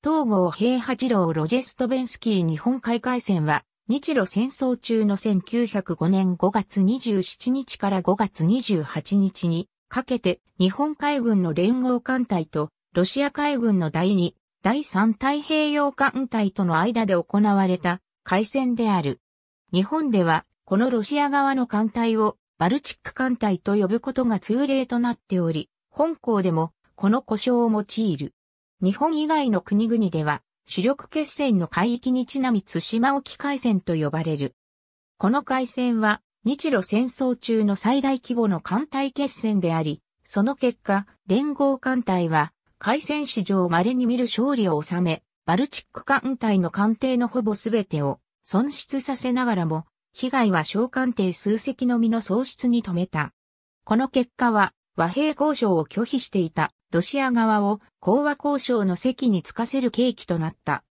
東郷平八郎ロジェストベンスキー日本海海戦は、日露戦争中の1905年5月27日から5月28日にかけて日本海軍の連合艦隊とロシア海軍の第2、第3太平洋艦隊との間で行われた海戦である。日本ではこのロシア側の艦隊をバルチック艦隊と呼ぶことが通例となっており、本校でもこの故障を用いる。日本以外の国々では、主力決戦の海域にちなみ津島沖海戦と呼ばれる。この海戦は、日露戦争中の最大規模の艦隊決戦であり、その結果、連合艦隊は、海戦史上稀に見る勝利を収め、バルチック艦隊の艦艇のほぼ全てを損失させながらも、被害は小艦艇数隻のみの喪失に止めた。この結果は、和平交渉を拒否していたロシア側を講和交渉の席につかせる契機となった。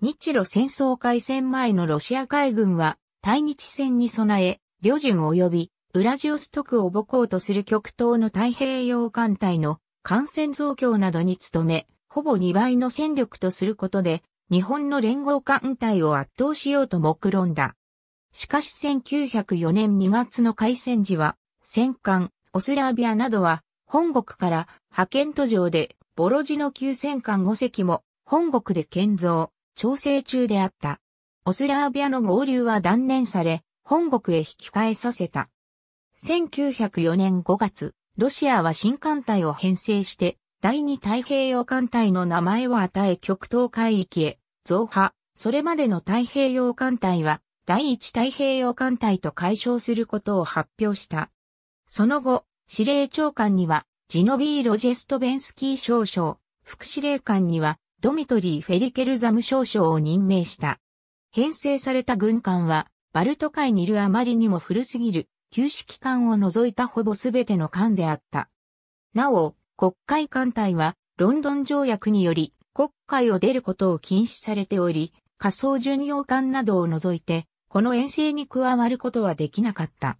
日露戦争開戦前のロシア海軍は、対日戦に備え、旅順及び、ウラジオストクを母港とする極東の太平洋艦隊の艦船増強などに努め、ほぼ2倍の戦力とすることで、日本の連合艦隊を圧倒しようと目論んだ。しかし1904年2月の開戦時は、戦艦、オスラービアなどは本国から派遣途上で、ボロジの旧戦艦5隻も、本国で建造、調整中であった。オスラービアの合流は断念され、本国へ引き返させた。1904年5月、ロシアは新艦隊を編成して、第二太平洋艦隊の名前を与え極東海域へ増派。それまでの太平洋艦隊は、第一太平洋艦隊と解消することを発表した。その後、司令長官には、ジノビー・ロジェストベンスキー少将、副司令官には、ドミトリー・フェリケルザム少将を任命した。編成された軍艦は、バルト海にいるあまりにも古すぎる、旧式艦を除いたほぼすべての艦であった。なお、国会艦隊は、ロンドン条約により、国会を出ることを禁止されており、仮想巡洋艦などを除いて、この遠征に加わることはできなかった。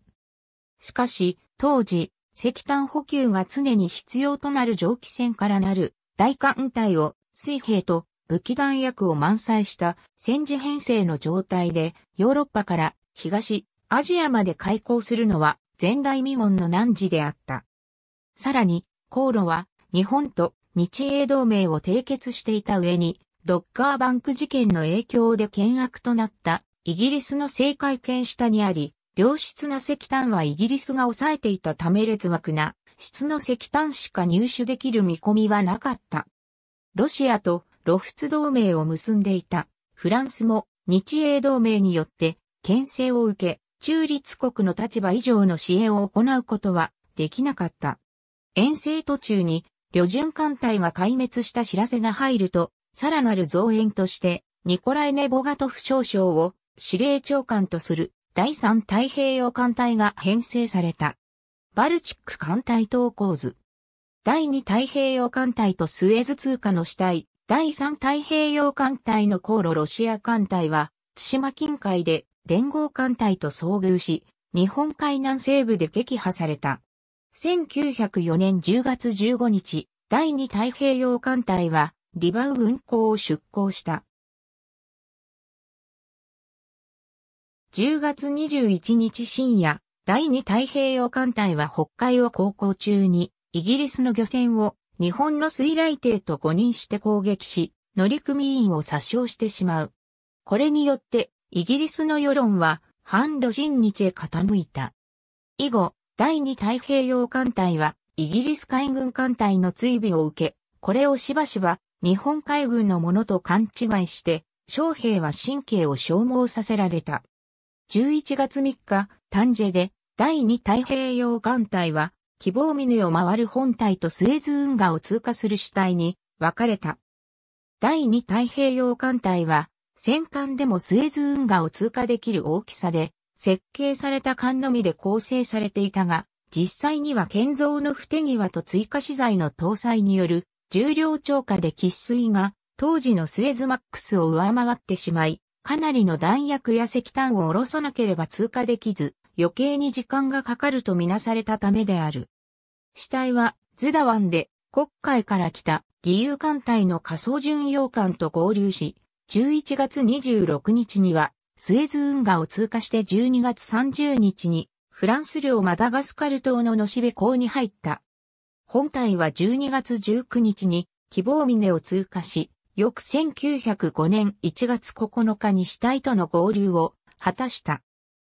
しかし、当時、石炭補給が常に必要となる蒸気船からなる大艦隊を水兵と武器弾薬を満載した戦時編成の状態でヨーロッパから東アジアまで開港するのは前代未聞の難事であった。さらに、航路は日本と日英同盟を締結していた上に、ドッカーバンク事件の影響で険悪となったイギリスの政界権下にあり、良質な石炭はイギリスが抑えていたため劣悪な質の石炭しか入手できる見込みはなかった。ロシアと露出同盟を結んでいたフランスも日英同盟によって牽制を受け、中立国の立場以上の支援を行うことはできなかった。遠征途中に旅順艦隊が壊滅した知らせが入ると、さらなる増援として、ニコライ・ネボガトフ少将を司令長官とする第三太平洋艦隊が編成された。バルチック艦隊等構図。第二太平洋艦隊とスエズ通過の死体、第三太平洋艦隊の航路ロシア艦隊は、対馬近海で連合艦隊と遭遇し、日本海南西部で撃破された。1904年10月15日、第二太平洋艦隊は、リバウ運航を出港した。10月21日深夜、第2太平洋艦隊は北海を航行中に、イギリスの漁船を日本の水雷艇と誤認して攻撃し、乗組員を殺傷してしまう。これによって、イギリスの世論は、反路人日へ傾いた。以後、第2太平洋艦隊は、イギリス海軍艦隊の追尾を受け、これをしばしば、日本海軍のものと勘違いして、将兵は神経を消耗させられた。11月3日、タンジェで、第2太平洋艦隊は、希望ミネを回る本隊とスエズ運河を通過する主体に分かれた。第2太平洋艦隊は、戦艦でもスエズ運河を通過できる大きさで、設計された艦のみで構成されていたが、実際には建造の不手際と追加資材の搭載による重量超過で喫水が当時のスエズマックスを上回ってしまい、かなりの弾薬や石炭を下ろさなければ通過できず、余計に時間がかかるとみなされたためである。死体は、ズダ湾で、国海から来た義勇艦隊の仮想巡洋艦と合流し、11月26日には、スエズ運河を通過して12月30日に、フランス領マダガスカル島のノシベ港に入った。本隊は12月19日に、希望峰を通過し、翌1905年1月9日に死体との合流を果たした。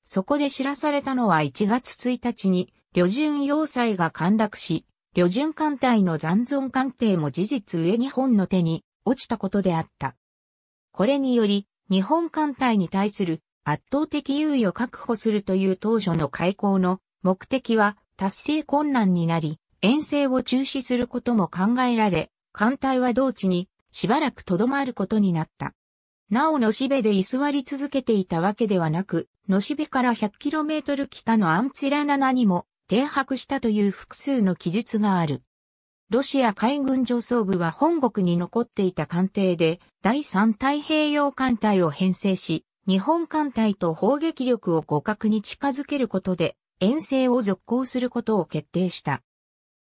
そこで知らされたのは1月1日に、旅順要塞が陥落し、旅順艦隊の残存艦艇も事実上日本の手に落ちたことであった。これにより、日本艦隊に対する圧倒的優位を確保するという当初の開港の目的は達成困難になり、遠征を中止することも考えられ、艦隊は同地にしばらくとどまることになった。なお、のしべで居座り続けていたわけではなく、のしべから 100km 北のアンツィラナにも停泊したという複数の記述がある。ロシア海軍上層部は本国に残っていた艦艇で第三太平洋艦隊を編成し、日本艦隊と砲撃力を互角に近づけることで遠征を続行することを決定した。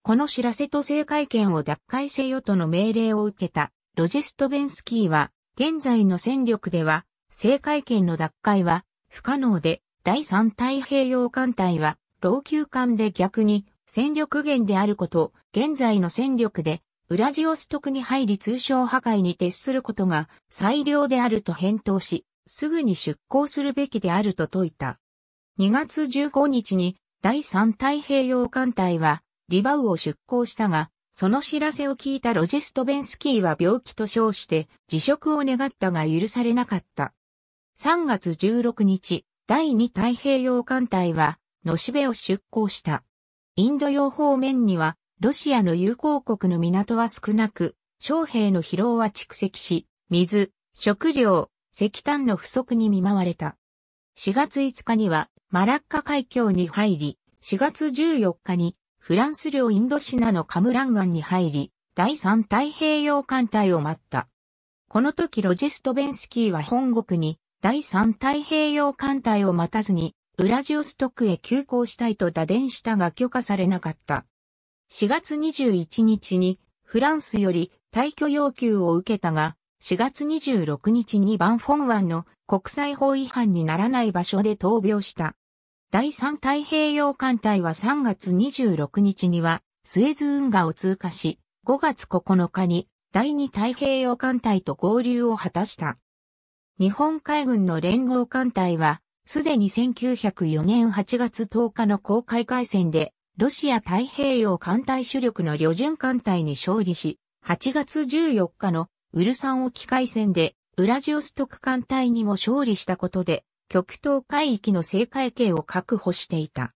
この知らせと正海権を奪回せよとの命令を受けたロジェストベンスキーは、現在の戦力では、政界圏の奪回は不可能で、第三太平洋艦隊は、老朽艦で逆に戦力源であること、現在の戦力で、ウラジオストクに入り通商破壊に徹することが最良であると返答し、すぐに出港するべきであると説いた。2月15日に第三太平洋艦隊はリバウを出港したが、その知らせを聞いたロジストベンスキーは病気と称して辞職を願ったが許されなかった。3月16日、第二太平洋艦隊は、のしべを出港した。インド洋方面には、ロシアの友好国の港は少なく、将兵の疲労は蓄積し、水、食料、石炭の不足に見舞われた。4月5日には、マラッカ海峡に入り、4月14日にフランス領インドシナのカムラン湾に入り、第三太平洋艦隊を待った。この時ロジストベンスキーは本国に第三太平洋艦隊を待たずに、ウラジオストクへ急行したいと打電したが許可されなかった。4月21日にフランスより退去要求を受けたが、4月26日にバンフォン湾の国際法違反にならない場所で闘病した。第三太平洋艦隊は3月26日にはスエズ運河を通過し、5月9日に第二太平洋艦隊と合流を果たした。日本海軍の連合艦隊は、すでに1904年8月10日の公開海戦で、ロシア太平洋艦隊主力の旅順艦隊に勝利し、8月14日のウルサン沖海戦で、ウラジオストク艦隊にも勝利したことで、極東海域の正海系を確保していた。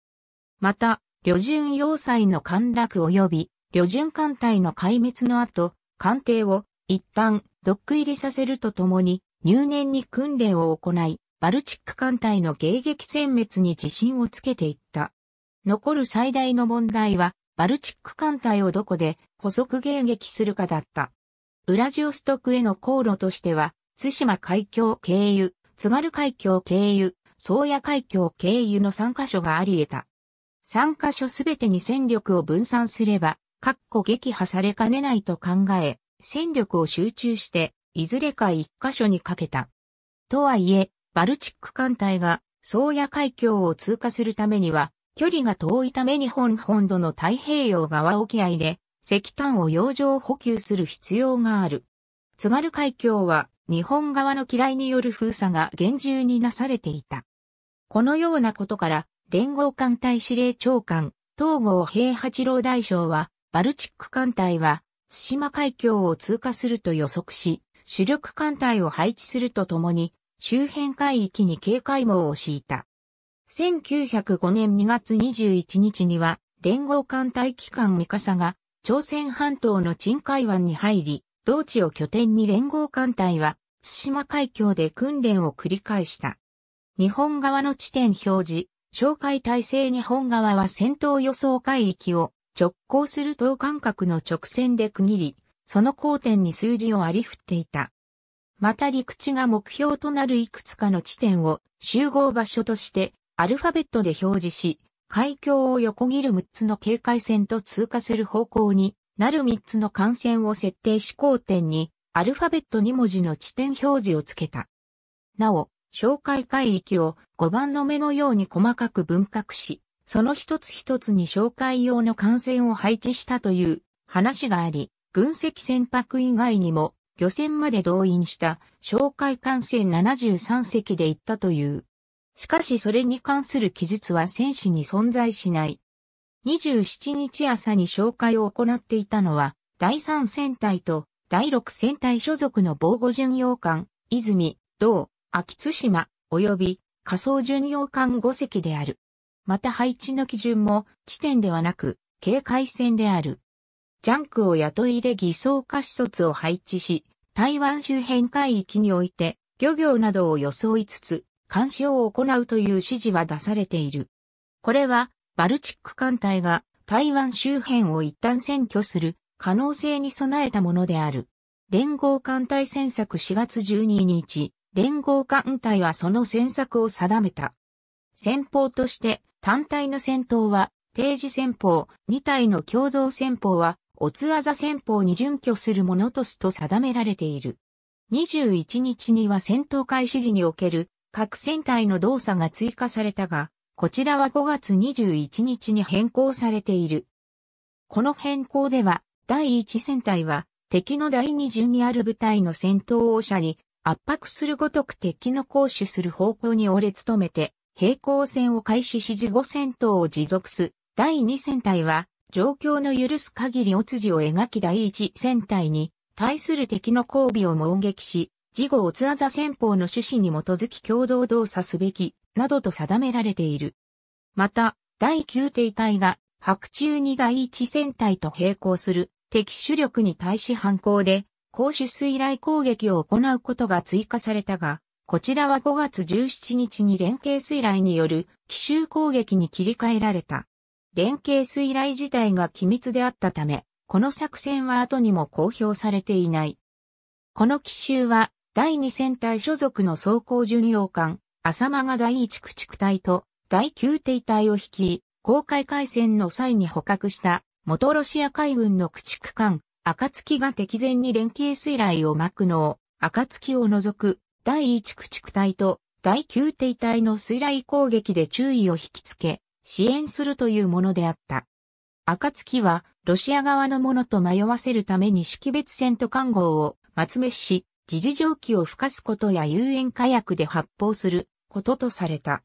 また、旅順要塞の陥落及び、旅順艦隊の壊滅の後、艦艇を一旦ドック入りさせるとともに、入念に訓練を行い、バルチック艦隊の迎撃殲滅に自信をつけていった。残る最大の問題は、バルチック艦隊をどこで補足迎撃するかだった。ウラジオストクへの航路としては、津島海峡経由、津軽海峡経由、宗谷海峡経由の3カ所があり得た。3カ所すべてに戦力を分散すれば、各個撃破されかねないと考え、戦力を集中して、いずれか1カ所にかけた。とはいえ、バルチック艦隊が、宗谷海峡を通過するためには、距離が遠いため日本本土の太平洋側沖合で、石炭を洋上補給する必要がある。津軽海峡は日本側の嫌いによる封鎖が厳重になされていた。このようなことから、連合艦隊司令長官、東郷平八郎大将は、バルチック艦隊は、津島海峡を通過すると予測し、主力艦隊を配置するとともに、周辺海域に警戒網を敷いた。1905年2月21日には、連合艦隊機関三笠が、朝鮮半島の鎮海湾に入り、同地を拠点に連合艦隊は、津島海峡で訓練を繰り返した。日本側の地点表示、哨戒体制日本側は戦闘予想海域を直行する等間隔の直線で区切り、その交点に数字をあり振っていた。また陸地が目標となるいくつかの地点を集合場所としてアルファベットで表示し、海峡を横切る6つの警戒線と通過する方向になる3つの艦船を設定し交点に、アルファベット2文字の地点表示をつけた。なお、紹介海域を5番の目のように細かく分割し、その一つ一つに紹介用の艦船を配置したという話があり、軍籍船舶以外にも漁船まで動員した紹介艦船73隻で行ったという。しかしそれに関する記述は戦士に存在しない。27日朝に紹介を行っていたのは、第3戦隊と第6戦隊所属の防護巡洋艦、泉、道、秋津島、及び仮想巡洋艦5隻である。また配置の基準も地点ではなく、警戒線である。ジャンクを雇い入れ偽装過視卒を配置し、台湾周辺海域において、漁業などを装いつつ、監視を行うという指示は出されている。これは、バルチック艦隊が台湾周辺を一旦占拠する可能性に備えたものである。連合艦隊戦策4月12日、連合艦隊はその戦策を定めた。戦法として単体の戦闘は定時戦法、2体の共同戦法はオツアザ戦法に準拠するものとすと定められている。21日には戦闘開始時における各戦隊の動作が追加されたが、こちらは5月21日に変更されている。この変更では、第1戦隊は、敵の第2順にある部隊の戦闘者に圧迫するごとく敵の行使する方向に折れ努めて、平行線を開始し事後戦闘を持続す。第2戦隊は、状況の許す限りお辻を描き第1戦隊に対する敵の交尾を猛撃し、事後おつあざ戦法の趣旨に基づき共同動作すべきなどと定められている。また、第9艇隊が白昼二第一戦隊と並行する敵主力に対し反抗で、攻守水雷攻撃を行うことが追加されたが、こちらは5月17日に連携水雷による奇襲攻撃に切り替えられた。連携水雷自体が機密であったため、この作戦は後にも公表されていない。この奇襲は、第2戦隊所属の装甲巡洋艦、浅間が第一駆逐隊と第九艇隊を率い、公開海戦の際に捕獲した元ロシア海軍の駆逐艦、暁が敵前に連携水雷を巻くのを、暁を除く第一駆逐隊と第九艇隊の水雷攻撃で注意を引きつけ、支援するというものであった。暁は、ロシア側のものと迷わせるために識別戦と艦号を、松目し、時事蒸気を吹かすことや遊園火薬で発砲することとされた。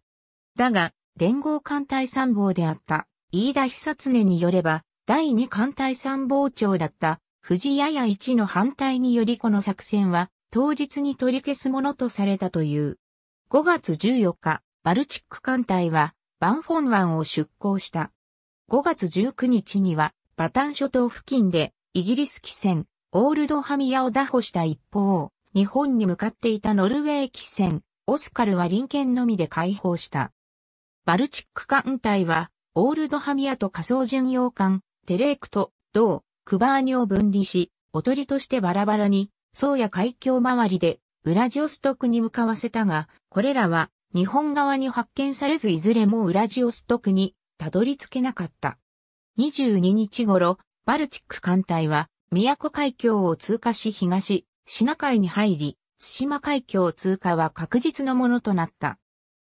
だが、連合艦隊参謀であった飯田久常によれば、第二艦隊参謀長だった藤谷谷一の反対によりこの作戦は当日に取り消すものとされたという。5月14日、バルチック艦隊はバンフォン湾を出港した。5月19日にはバタン諸島付近でイギリス機船オールドハミヤを打破した一方、日本に向かっていたノルウェー機船オスカルは隣県のみで解放した。バルチック艦隊は、オールドハミアと仮想巡洋艦、テレークと、同、クバーニを分離し、おとりとしてバラバラに、宗谷海峡周りで、ウラジオストクに向かわせたが、これらは、日本側に発見されずいずれもウラジオストクに、たどり着けなかった。22日頃、バルチック艦隊は、宮古海峡を通過し東、シナ海に入り、津島海峡通過は確実のものとなった。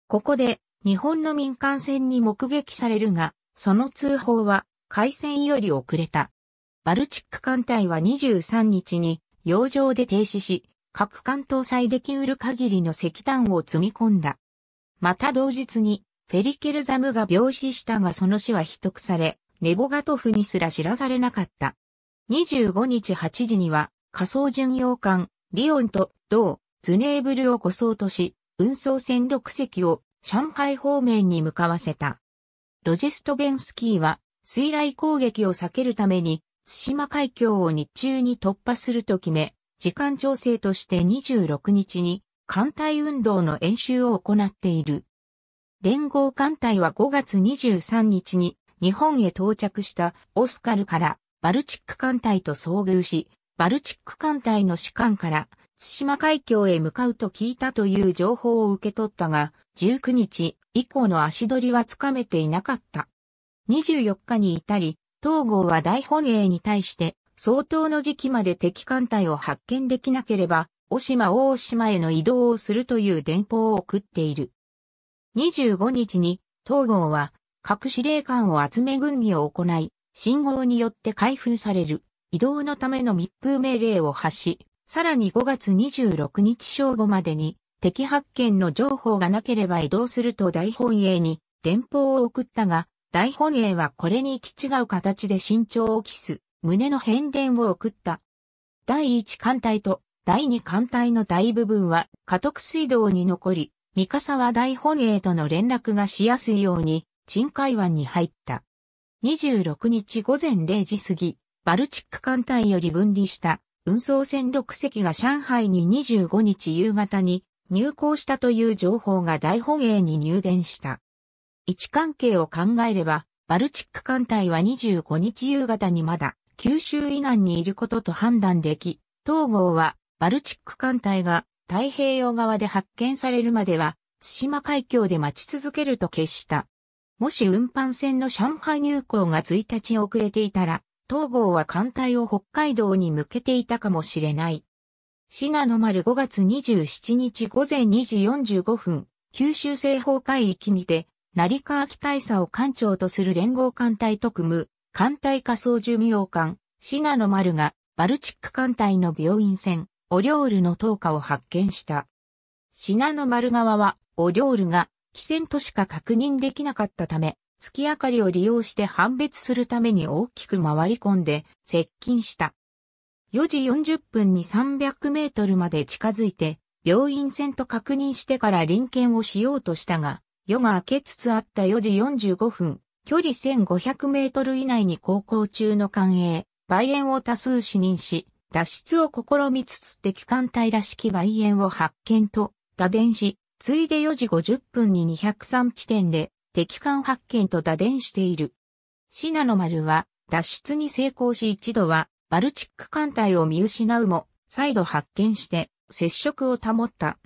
ここで、日本の民間船に目撃されるが、その通報は、海戦より遅れた。バルチック艦隊は23日に、洋上で停止し、各艦搭載できうる限りの石炭を積み込んだ。また同日に、フェリケルザムが病死したがその死は秘匿され、ネボガトフにすら知らされなかった。25日8時には、仮想巡洋艦、リオンと同、ズネーブルを越そうとし、運送船6隻を上海方面に向かわせた。ロジェストベンスキーは、水雷攻撃を避けるために、津島海峡を日中に突破すると決め、時間調整として26日に、艦隊運動の演習を行っている。連合艦隊は5月23日に日本へ到着したオスカルからバルチック艦隊と遭遇し、バルチック艦隊の士官から津島海峡へ向かうと聞いたという情報を受け取ったが、19日以降の足取りはつかめていなかった。24日に至り、東郷は大本営に対して、相当の時期まで敵艦隊を発見できなければ、大島大島への移動をするという電報を送っている。25日に、東郷は、各司令官を集め軍議を行い、信号によって開封される、移動のための密封命令を発し、さらに5月26日正午までに敵発見の情報がなければ移動すると大本営に電報を送ったが、大本営はこれに行き違う形で慎重を期す、胸の変電を送った。第1艦隊と第2艦隊の大部分は家督水道に残り、三笠は大本営との連絡がしやすいように、鎮海湾に入った。26日午前0時過ぎ、バルチック艦隊より分離した運送船6隻が上海に25日夕方に入港したという情報が大本営に入電した。位置関係を考えれば、バルチック艦隊は25日夕方にまだ九州以南にいることと判断でき、東郷はバルチック艦隊が太平洋側で発見されるまでは、津島海峡で待ち続けると決した。もし運搬船の上海入港が1日遅れていたら、東郷は艦隊を北海道に向けていたかもしれない。ノマ丸5月27日午前2時45分、九州西方海域にて、成川北大佐を艦長とする連合艦隊特務、艦隊仮想寿命艦、ノマ丸が、バルチック艦隊の病院船、オリョールの投下を発見した。ノマ丸側は、オリョールが、汽船としか確認できなかったため、月明かりを利用して判別するために大きく回り込んで接近した。4時40分に300メートルまで近づいて、病院船と確認してから臨検をしようとしたが、夜が明けつつあった4時45分、距離1500メートル以内に航行中の艦営、梅園を多数視認し、脱出を試みつつ敵艦隊らしき梅園を発見と、打電し、ついで4時50分に203地点で敵艦発見と打電している。シナノマルは脱出に成功し一度はバルチック艦隊を見失うも再度発見して接触を保った。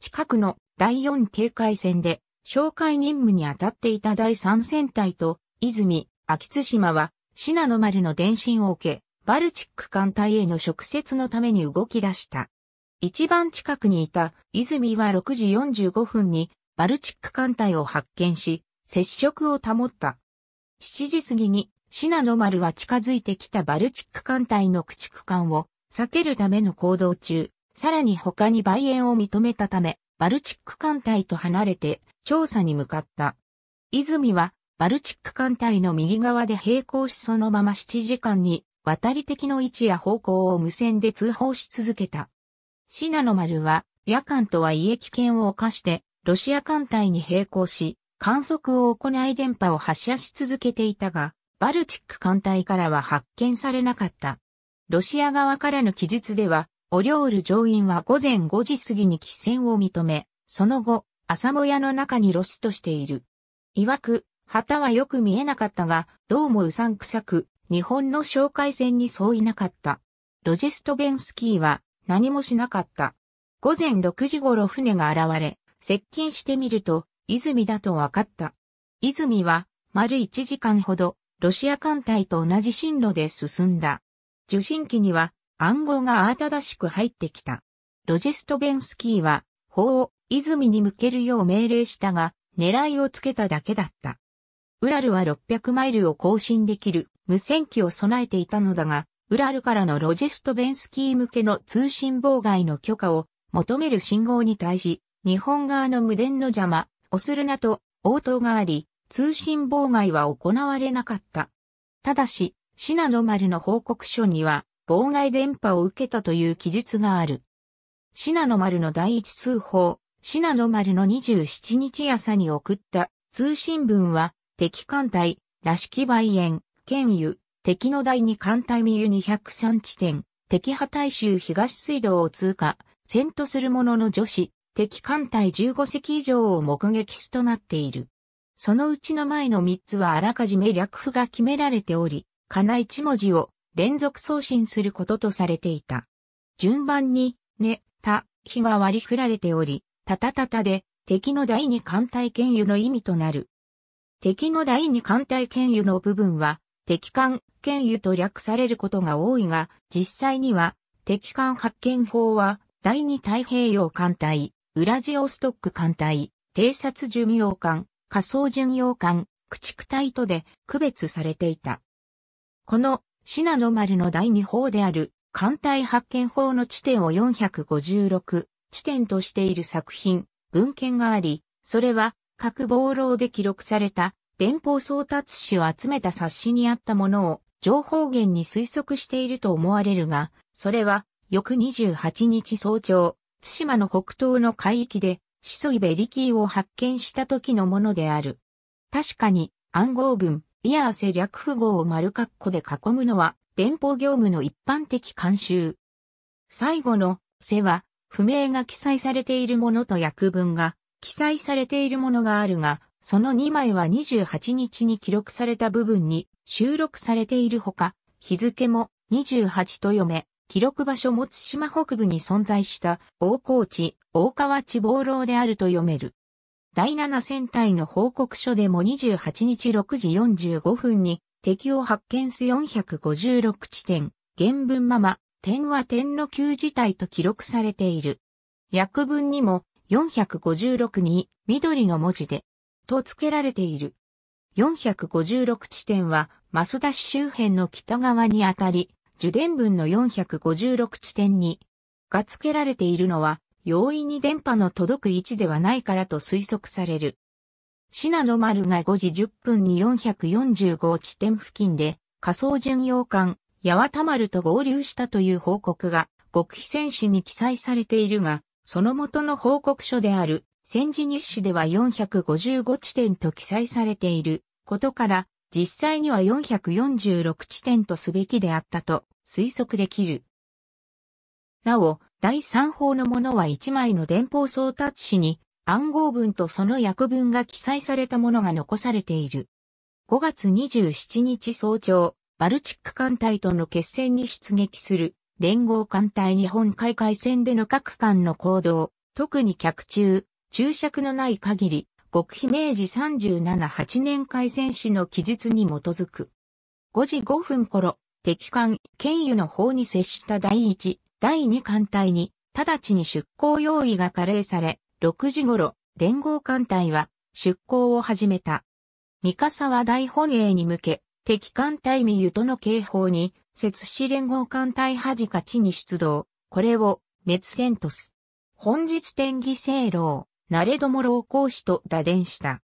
近くの第4警戒線で哨戒任務に当たっていた第3戦隊と泉、秋津島はシナノマルの電信を受け、バルチック艦隊への直接のために動き出した。一番近くにいた泉は6時45分にバルチック艦隊を発見し、接触を保った。7時過ぎに、シナノ丸は近づいてきたバルチック艦隊の駆逐艦を避けるための行動中、さらに他に売園を認めたため、バルチック艦隊と離れて調査に向かった。泉は、バルチック艦隊の右側で並行しそのまま7時間に渡り敵の位置や方向を無線で通報し続けた。シナノ丸は夜間とはいえ危険を犯してロシア艦隊に並行し、観測を行い電波を発射し続けていたが、バルチック艦隊からは発見されなかった。ロシア側からの記述では、オリオール上院は午前5時過ぎに喫煙を認め、その後、朝もやの中にロスとしている。曰く、旗はよく見えなかったが、どうもうさんくさく、日本の紹介戦にそういなかった。ロジェストベンスキーは何もしなかった。午前6時頃船が現れ、接近してみると、泉だと分かった。泉は、丸1時間ほど、ロシア艦隊と同じ進路で進んだ。受信機には、暗号が慌ただしく入ってきた。ロジェストベンスキーは、砲を泉に向けるよう命令したが、狙いをつけただけだった。ウラルは600マイルを更新できる無線機を備えていたのだが、ウラルからのロジェストベンスキー向けの通信妨害の許可を求める信号に対し、日本側の無電の邪魔、をするなと応答があり、通信妨害は行われなかった。ただし、ノマ丸の報告書には、妨害電波を受けたという記述がある。ノマ丸の第一通報、ノマ丸の27日朝に送った通信文は、敵艦隊、らしき梅園、県湯、敵の第二艦隊三湯203地点、敵派大衆東水道を通過、戦とする者の女子、敵艦隊15隻以上を目撃しとなっている。そのうちの前の3つはあらかじめ略譜が決められており、かな1文字を連続送信することとされていた。順番に、ね、た、日が割り振られており、たたたたで、敵の第二艦隊兼有の意味となる。敵の第二艦隊兼有の部分は、敵艦兼有と略されることが多いが、実際には、敵艦発見法は、第二太平洋艦隊、ウラジオストック艦隊、偵察巡洋艦、仮想巡洋艦、駆逐隊とで区別されていた。この、シナノマルの第二法である、艦隊発見法の地点を456地点としている作品、文献があり、それは、各暴浪で記録された、電報送達紙を集めた冊子にあったものを、情報源に推測していると思われるが、それは、翌28日早朝、津島の北東の海域で、シソイベリキーを発見した時のものである。確かに、暗号文、リアーセ略符号を丸括弧で囲むのは、電報業務の一般的慣習。最後の、セは、不明が記載されているものと訳文が、記載されているものがあるが、その2枚は28日に記録された部分に収録されているほか、日付も28と読め、記録場所つ島北部に存在した大河地、大河地防楼であると読める。第7戦隊の報告書でも28日6時45分に敵を発見す456地点、原文まま、点は点の旧自体と記録されている。訳文にも456に緑の文字で、と付けられている。456地点は、マスダ市周辺の北側にあたり、受電分の456地点にが付けられているのは、容易に電波の届く位置ではないからと推測される。シナノ丸が5時10分に445地点付近で、仮想巡洋艦、八幡丸と合流したという報告が、極秘戦士に記載されているが、その元の報告書である、戦時日誌では455地点と記載されていることから、実際には446地点とすべきであったと推測できる。なお、第三法のものは1枚の電報送達紙に暗号文とその訳文が記載されたものが残されている。5月27日早朝、バルチック艦隊との決戦に出撃する連合艦隊日本海海戦での各艦の行動、特に客中、注釈のない限り、極秘明治378年海戦史の記述に基づく。5時5分頃、敵艦、剣油の方に接した第1、第2艦隊に、直ちに出港用意が加齢され、6時頃、連合艦隊は出港を始めた。三笠は大本営に向け、敵艦隊未湯との警報に、摂氏連合艦隊恥か地に出動。これを、滅戦とす。本日天義聖老。なれども老公子と打電した。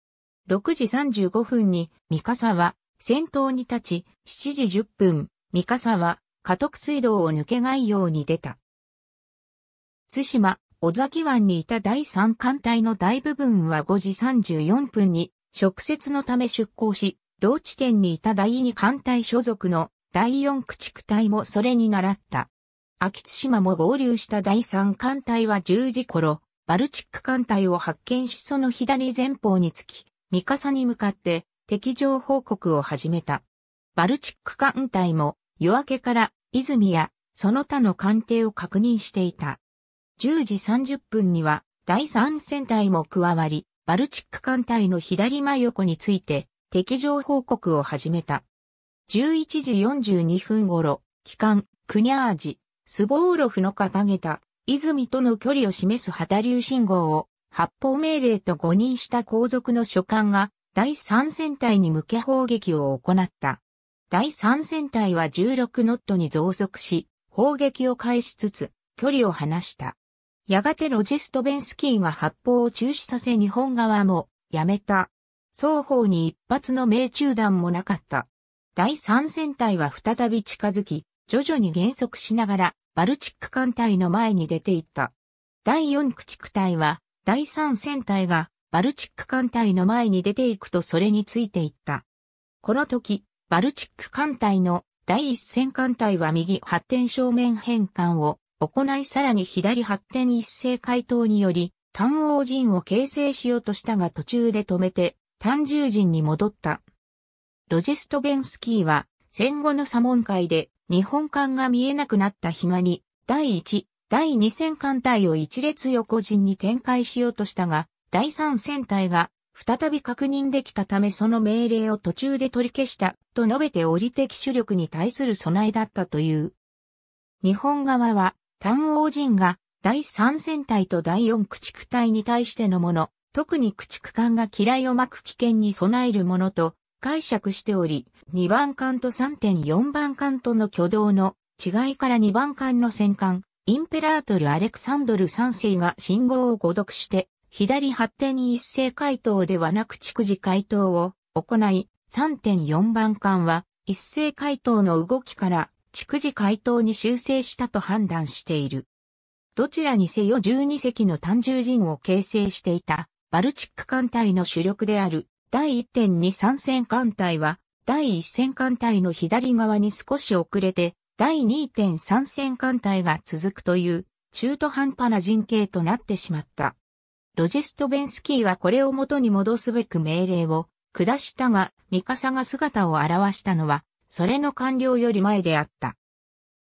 6時35分に、三笠は、先頭に立ち、7時10分、三笠は、家督水道を抜けないように出た。津島、小崎湾にいた第三艦隊の大部分は5時34分に、直接のため出港し、同地点にいた第二艦隊所属の第四駆逐隊もそれに倣った。秋津島も合流した第三艦隊は10時頃、バルチック艦隊を発見しその左前方につき、ミカサに向かって敵情報告を始めた。バルチック艦隊も夜明けから泉やその他の艦艇を確認していた。10時30分には第3戦隊も加わり、バルチック艦隊の左真横について敵情報告を始めた。11時42分頃、機関、クニャージ、スボーロフの掲げた泉との距離を示す旗流信号を発砲命令と誤認した皇族の書簡が第三戦隊に向け砲撃を行った。第三戦隊は16ノットに増速し、砲撃を返しつつ、距離を離した。やがてロジェストベンスキーが発砲を中止させ日本側もやめた。双方に一発の命中弾もなかった。第三戦隊は再び近づき、徐々に減速しながらバルチック艦隊の前に出ていった。第四駆逐隊は、第三戦隊が、バルチック艦隊の前に出ていくとそれについていった。この時、バルチック艦隊の第一戦艦隊は右発展正面変換を行いさらに左発展一斉回答により、単王陣を形成しようとしたが途中で止めて、単十陣に戻った。ロジェストベンスキーは戦後の左門会で日本艦が見えなくなった暇に、第1、第2戦艦隊を一列横陣に展開しようとしたが、第3戦隊が再び確認できたためその命令を途中で取り消したと述べて折り的主力に対する備えだったという。日本側は、単王陣が第3戦隊と第4駆逐隊に対してのもの、特に駆逐艦が嫌いを巻く危険に備えるものと解釈しており、2番艦と3.4番艦との挙動の違いから2番艦の戦艦、インペラートル・アレクサンドル3世が信号を誤読して、左発展に一斉回答ではなく逐次回答を行い、3.4番艦は一斉回答の動きから逐次回答に修正したと判断している。どちらにせよ12隻の単重陣を形成していたバルチック艦隊の主力である第1.2 3戦艦隊は、第1戦艦隊の左側に少し遅れて、第2.3戦艦隊が続くという中途半端な陣形となってしまった。ロジストベンスキーはこれを元に戻すべく命令を下したが、ミカサが姿を現したのは、それの完了より前であった。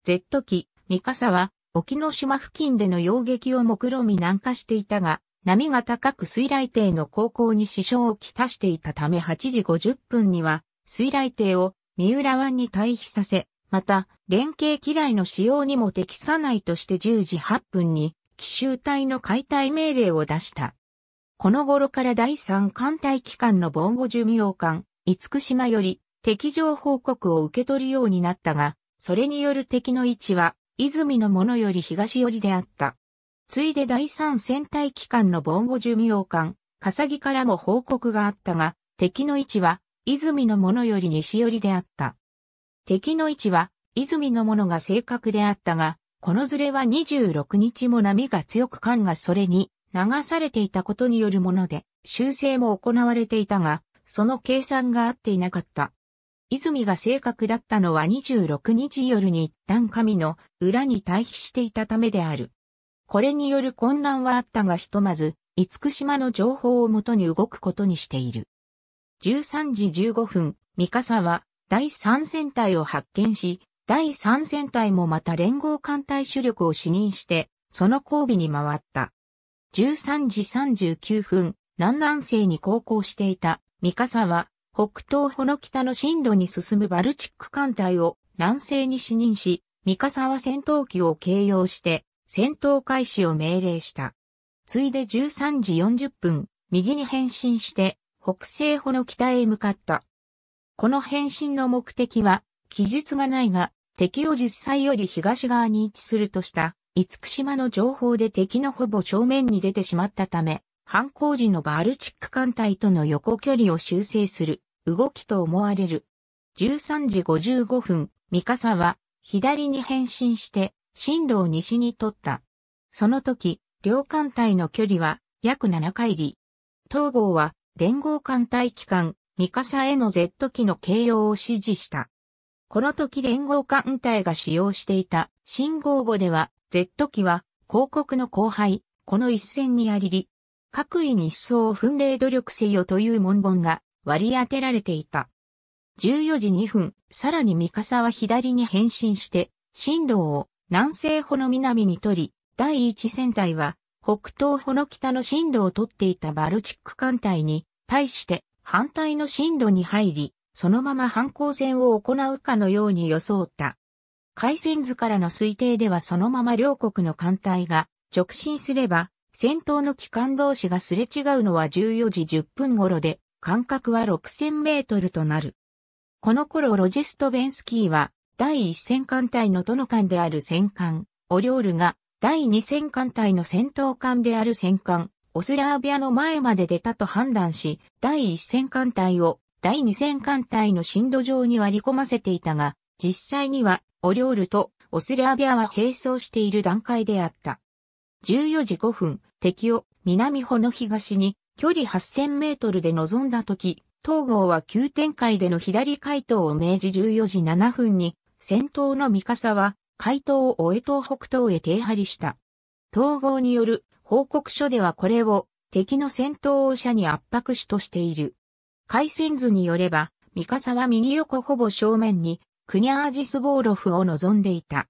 Z 機、ミカサは、沖ノ島付近での洋撃を目論み南下していたが、波が高く水雷艇の航行に支障をきたしていたため8時50分には水雷艇を三浦湾に退避させ、また連携機雷の使用にも適さないとして10時8分に奇襲隊の解体命令を出した。この頃から第三艦隊機関の防護寿命艦、福島より敵情報告を受け取るようになったが、それによる敵の位置は、泉のものより東寄りであった。ついで第三戦隊機関の防護寿命艦、笠木からも報告があったが、敵の位置は、泉のものより西寄りであった。敵の位置は、泉のものが正確であったが、このズレは26日も波が強く艦がそれに流されていたことによるもので、修正も行われていたが、その計算が合っていなかった。泉が正確だったのは26日夜に一旦神の裏に退避していたためである。これによる混乱はあったがひとまず、福島の情報をもとに動くことにしている。13時15分、三笠は第3戦隊を発見し、第3戦隊もまた連合艦隊主力を視認して、その後尾に回った。13時39分、南南西に航行していた三笠は、北東ほの北の進路に進むバルチック艦隊を南西に視認し、三笠は戦闘機を形容して、戦闘開始を命令した。ついで13時40分、右に変身して、北西方の北へ向かった。この変身の目的は、記述がないが、敵を実際より東側に位置するとした、五福島の情報で敵のほぼ正面に出てしまったため、反抗時のバルチック艦隊との横距離を修正する、動きと思われる。13時55分、三笠は、左に変身して、進路を西に取った。その時、両艦隊の距離は約7回里。東郷は連合艦隊機関、ミカサへの Z 機の形容を指示した。この時連合艦隊が使用していた信号語では Z 機は広告の後輩、この一戦にありり、各位に一層を奮励努力せよという文言が割り当てられていた。14時2分、さらに三笠は左に変身して、進路を南西穂の南にとり、第一戦隊は、北東穂の北の震度を取っていたバルチック艦隊に、対して反対の震度に入り、そのまま反抗戦を行うかのように装った。海戦図からの推定ではそのまま両国の艦隊が直進すれば、戦闘の機関同士がすれ違うのは14時10分頃で、間隔は6000メートルとなる。この頃ロジストベンスキーは第一戦艦隊のどの艦である戦艦、オリョールが、第二戦艦隊の戦闘艦である戦艦、オスラービアの前まで出たと判断し、第一戦艦隊を第二戦艦隊の進路上に割り込ませていたが、実際には、オリョールとオスラービアは並走している段階であった。14時5分、敵を南穂の東に距離8000メートルで臨んだ時、東郷は急展開での左回答を明治14時7分に戦闘の三笠は、海東を終え東北東へ停張りした。統合による報告書ではこれを敵の戦闘を者に圧迫しとしている。海戦図によれば、三笠は右横ほぼ正面に、クニャージスボーロフを望んでいた。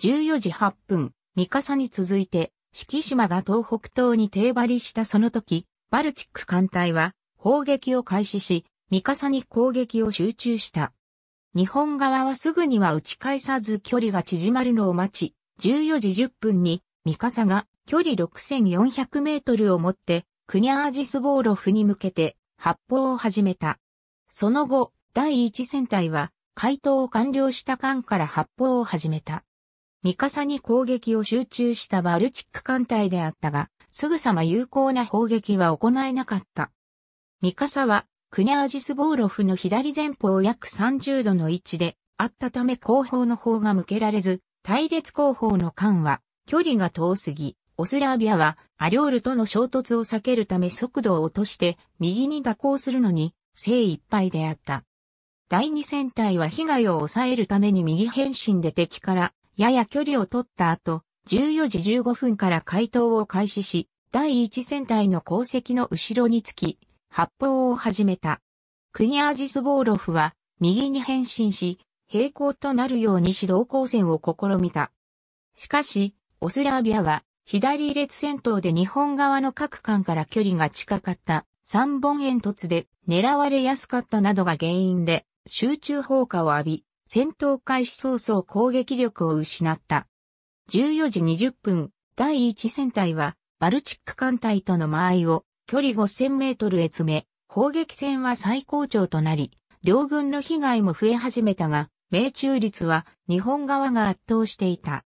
14時8分、三笠に続いて、四季島が東北東に停張りしたその時、バルチック艦隊は砲撃を開始し、三笠に攻撃を集中した。日本側はすぐには打ち返さず距離が縮まるのを待ち、14時10分に、ミカサが距離6400メートルをもって、クニャージスボーロフに向けて発砲を始めた。その後、第一戦隊は、回答を完了した艦から発砲を始めた。ミカサに攻撃を集中したバルチック艦隊であったが、すぐさま有効な砲撃は行えなかった。ミカサはクニャージスボーロフの左前方約30度の位置であったため後方の方が向けられず、隊列後方の間は距離が遠すぎ、オスラービアはアリョールとの衝突を避けるため速度を落として右に蛇行するのに精一杯であった。第二戦隊は被害を抑えるために右変身で敵からやや距離を取った後、14時15分から回答を開始し、第一戦隊の功績の後ろにつき、発砲を始めた。クニアージスボーロフは右に変身し、平行となるように指導交戦を試みた。しかし、オスラービアは左列戦闘で日本側の各艦から距離が近かった三本煙突で狙われやすかったなどが原因で集中砲火を浴び、戦闘開始早々攻撃力を失った。14時20分、第1戦隊はバルチック艦隊との間合いを距離5000メートルへ詰め、砲撃戦は最高潮となり、両軍の被害も増え始めたが、命中率は日本側が圧倒していた。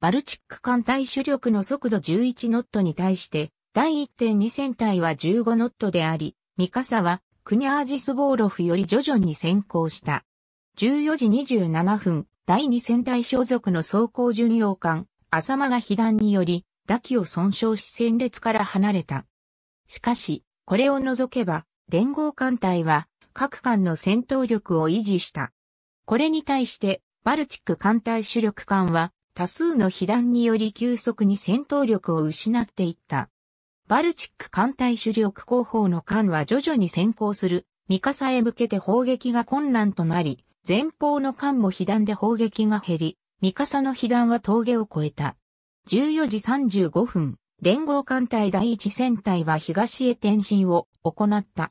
バルチック艦隊主力の速度11ノットに対して、第1.2戦隊は15ノットであり、ミカサはクニャージスボーロフより徐々に先行した。14時27分、第2戦隊所属の装甲巡洋艦、浅間が被弾により、打機を損傷し戦列から離れた。しかし、これを除けば、連合艦隊は各艦の戦闘力を維持した。これに対して、バルチック艦隊主力艦は多数の被弾により急速に戦闘力を失っていった。バルチック艦隊主力後方の艦は徐々に先行する、ミカサへ向けて砲撃が困難となり、前方の艦も被弾で砲撃が減り、ミカサの被弾は峠を越えた。14時35分、連合艦隊第一戦隊は東へ転進を行った。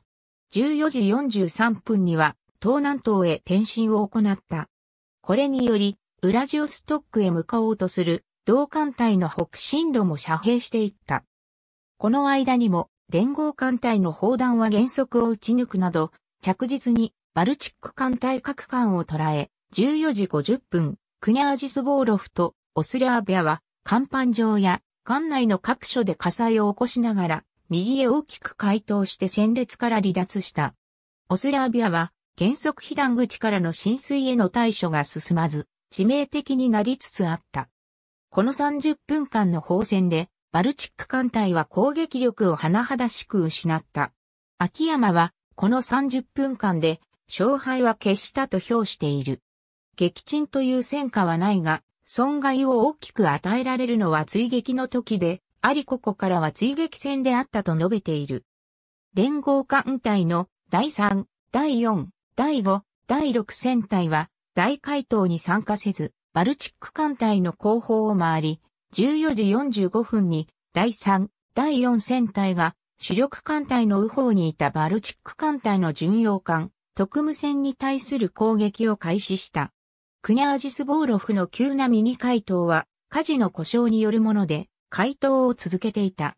14時43分には東南東へ転進を行った。これにより、ウラジオストックへ向かおうとする同艦隊の北進路も遮蔽していった。この間にも連合艦隊の砲弾は原則を撃ち抜くなど、着実にバルチック艦隊各艦を捉え、14時50分、クニャージスボーロフとオスラーベアは、甲板上や艦内の各所で火災を起こしながら、右へ大きく回答して戦列から離脱した。オスラービアは、原則避難口からの浸水への対処が進まず、致命的になりつつあった。この30分間の放戦で、バルチック艦隊は攻撃力を甚だしく失った。秋山は、この30分間で、勝敗は決したと評している。撃沈という戦果はないが、損害を大きく与えられるのは追撃の時で、ありここからは追撃戦であったと述べている。連合艦隊の第3、第4、第5、第6戦隊は大回答に参加せず、バルチック艦隊の後方を回り、14時45分に第3、第4戦隊が主力艦隊の右方にいたバルチック艦隊の巡洋艦、特務船に対する攻撃を開始した。クニャージスボーロフの急なミニ回答は、火事の故障によるもので、回答を続けていた。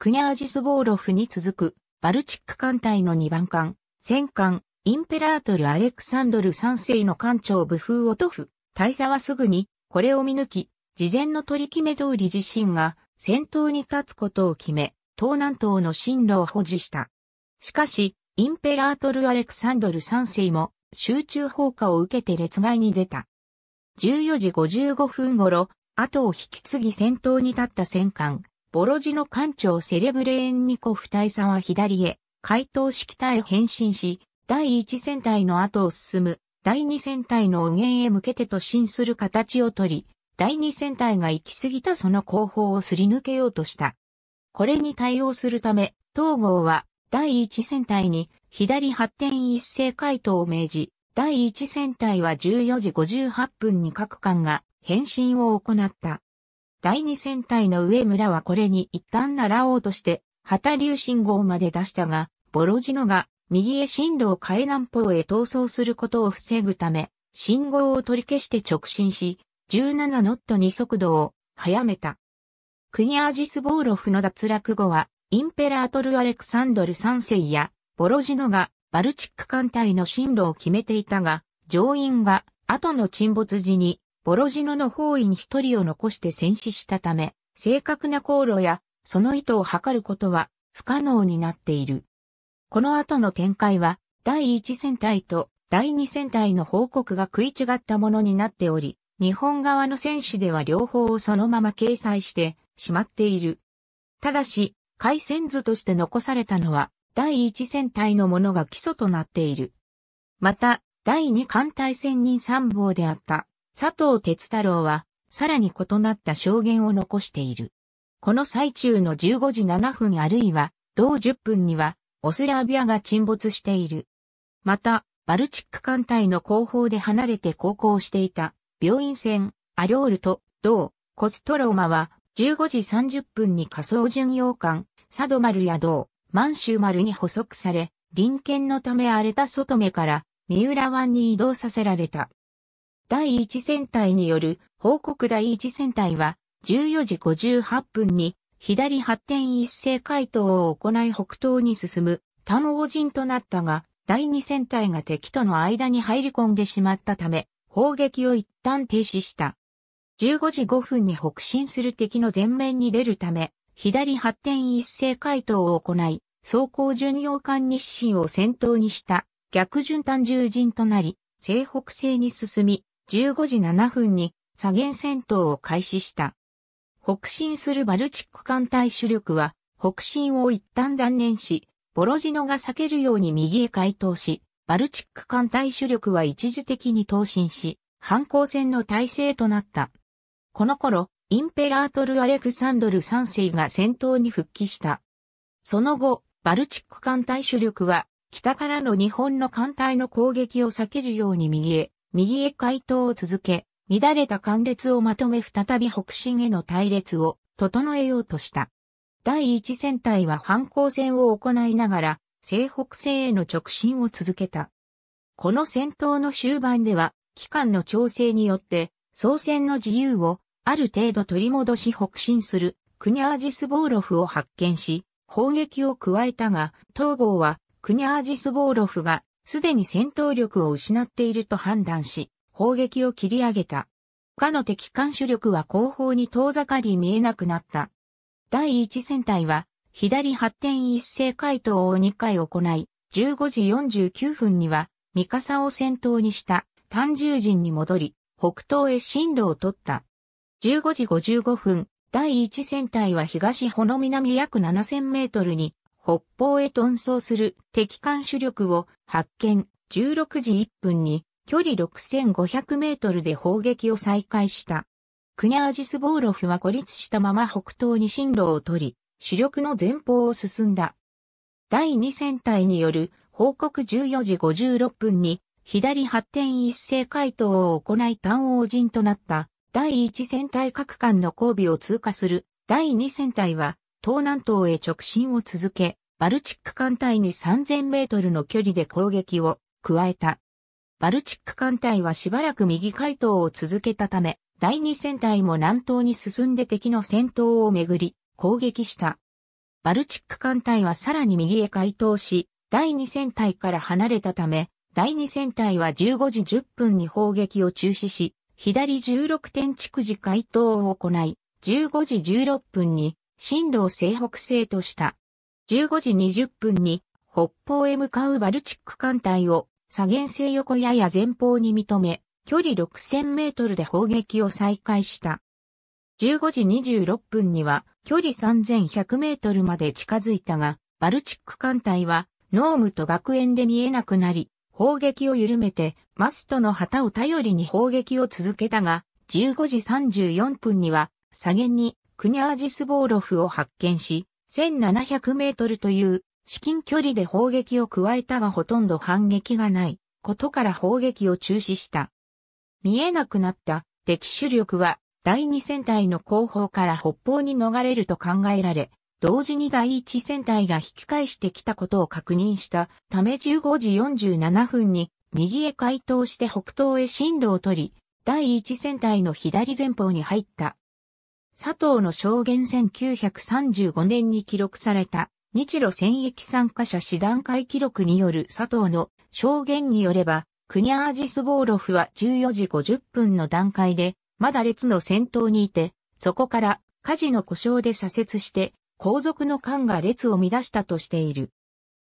クニャージスボーロフに続く、バルチック艦隊の2番艦、戦艦、インペラートル・アレクサンドル3世の艦長部風を塗布、大佐はすぐに、これを見抜き、事前の取り決め通り自身が戦闘に立つことを決め、東南東の進路を保持した。しかし、インペラートル・アレクサンドル3世も集中砲火を受けて列外に出た。14時55分頃、後を引き継ぎ先頭に立った戦艦、ボロジの艦長セレブレーンニコフ大佐は左へ、回答式隊へ変身し、第1戦隊の後を進む、第2戦隊の右舷へ向けて突進する形をとり、第2戦隊が行き過ぎたその後方をすり抜けようとした。これに対応するため、東郷は、第1戦隊に、左発展一斉回答を命じ、第1戦隊は14時58分に各艦が返信を行った。第2戦隊の上村はこれに一旦習おうとして、旗流信号まで出したが、ボロジノが右へ進路を変え南方へ逃走することを防ぐため、信号を取り消して直進し、17ノットに速度を早めた。クニアージス・ボーロフの脱落後は、インペラートル・アレクサンドル3世やボロジノがバルチック艦隊の進路を決めていたが、乗員が後の沈没時にボロジノの方位に一人を残して戦死したため、正確な航路やその意図を測ることは不可能になっている。この後の展開は第1戦隊と第2戦隊の報告が食い違ったものになっており、日本側の戦士では両方をそのまま掲載してしまっている。ただし、回戦図として残されたのは第1戦隊のものが基礎となっている。また、第2艦隊戦人参謀であった佐藤哲太郎は、さらに異なった証言を残している。この最中の15時7分あるいは、同10分には、オスラービアが沈没している。また、バルチック艦隊の後方で離れて航行していた、病院船、アリョールと、同、コストローマは、15時30分に仮想巡洋艦、サドマルや同、満州丸に捕捉され、臨検のため荒れた外目から三浦湾に移動させられた。第一戦隊による報告第一戦隊は14時58分に左発展一斉回答を行い北東に進む単王陣となったが、第二戦隊が敵との間に入り込んでしまったため、砲撃を一旦停止した。15時5分に北進する敵の前面に出るため、左発展一斉回答を行い、走行巡洋艦日清を先頭にした逆順単重陣となり、西北西に進み、15時7分に左舷戦闘を開始した。北進するバルチック艦隊主力は、北進を一旦断念し、ボロジノが避けるように右へ回答し、バルチック艦隊主力は一時的に投進し、反抗戦の体制となった。この頃、インペラートル・アレクサンドル3世が戦闘に復帰した。その後、バルチック艦隊主力は、北からの日本の艦隊の攻撃を避けるように右へ、右へ回答を続け、乱れた艦列をまとめ再び北進への隊列を整えようとした。第一戦隊は反抗戦を行いながら、西北西への直進を続けた。この戦闘の終盤では、機関の調整によって、総戦の自由を、ある程度取り戻し北進する、クニャージスボーロフを発見し、砲撃を加えたが、東郷はクニャージスボーロフがすでに戦闘力を失っていると判断し、砲撃を切り上げた。他の敵艦主力は後方に遠ざかり見えなくなった。第1戦隊は、左発展一斉回答を2回行い、15時49分には、ミカサを先頭にした単獣陣に戻り、北東へ進路を取った。15時55分、第1戦隊は東ほの南約7000メートルに北方へ遁走する敵艦主力を発見16時1分に距離6500メートルで砲撃を再開した。クニャージス・ボーロフは孤立したまま北東に進路を取り、主力の前方を進んだ。第2戦隊による報告14時56分に左発展一斉回答を行い単王陣となった第1戦隊各艦の交尾を通過する第2戦隊は東南東へ直進を続け、バルチック艦隊に3000メートルの距離で攻撃を加えた。バルチック艦隊はしばらく右回答を続けたため、第2戦隊も南東に進んで敵の戦闘をめぐり攻撃した。バルチック艦隊はさらに右へ回答し、第2戦隊から離れたため、第2戦隊は15時10分に砲撃を中止し、左16点築地回答を行い、15時16分に進路を西北西とした。15時20分に北方へ向かうバルチック艦隊を左舷西横やや前方に認め、距離6000メートルで砲撃を再開した。15時26分には距離3100メートルまで近づいたが、バルチック艦隊はノームと爆炎で見えなくなり、砲撃を緩めて、マストの旗を頼りに砲撃を続けたが、15時34分には、左舷にクニャージスボーロフを発見し、1700メートルという至近距離で砲撃を加えたがほとんど反撃がないことから砲撃を中止した。見えなくなった敵主力は第二戦隊の後方から北方に逃れると考えられ、同時に第一戦隊が引き返してきたことを確認したため15時47分に右へ回答して北東へ進路を取り、第一戦隊の左前方に入った。佐藤の証言1935年に記録された日露戦役参加者師団会記録による佐藤の証言によれば、クニャージスボーロフは14時50分の段階で、まだ列の先頭にいて、そこから火事の故障で左折して、皇族の艦が列を乱したとしている。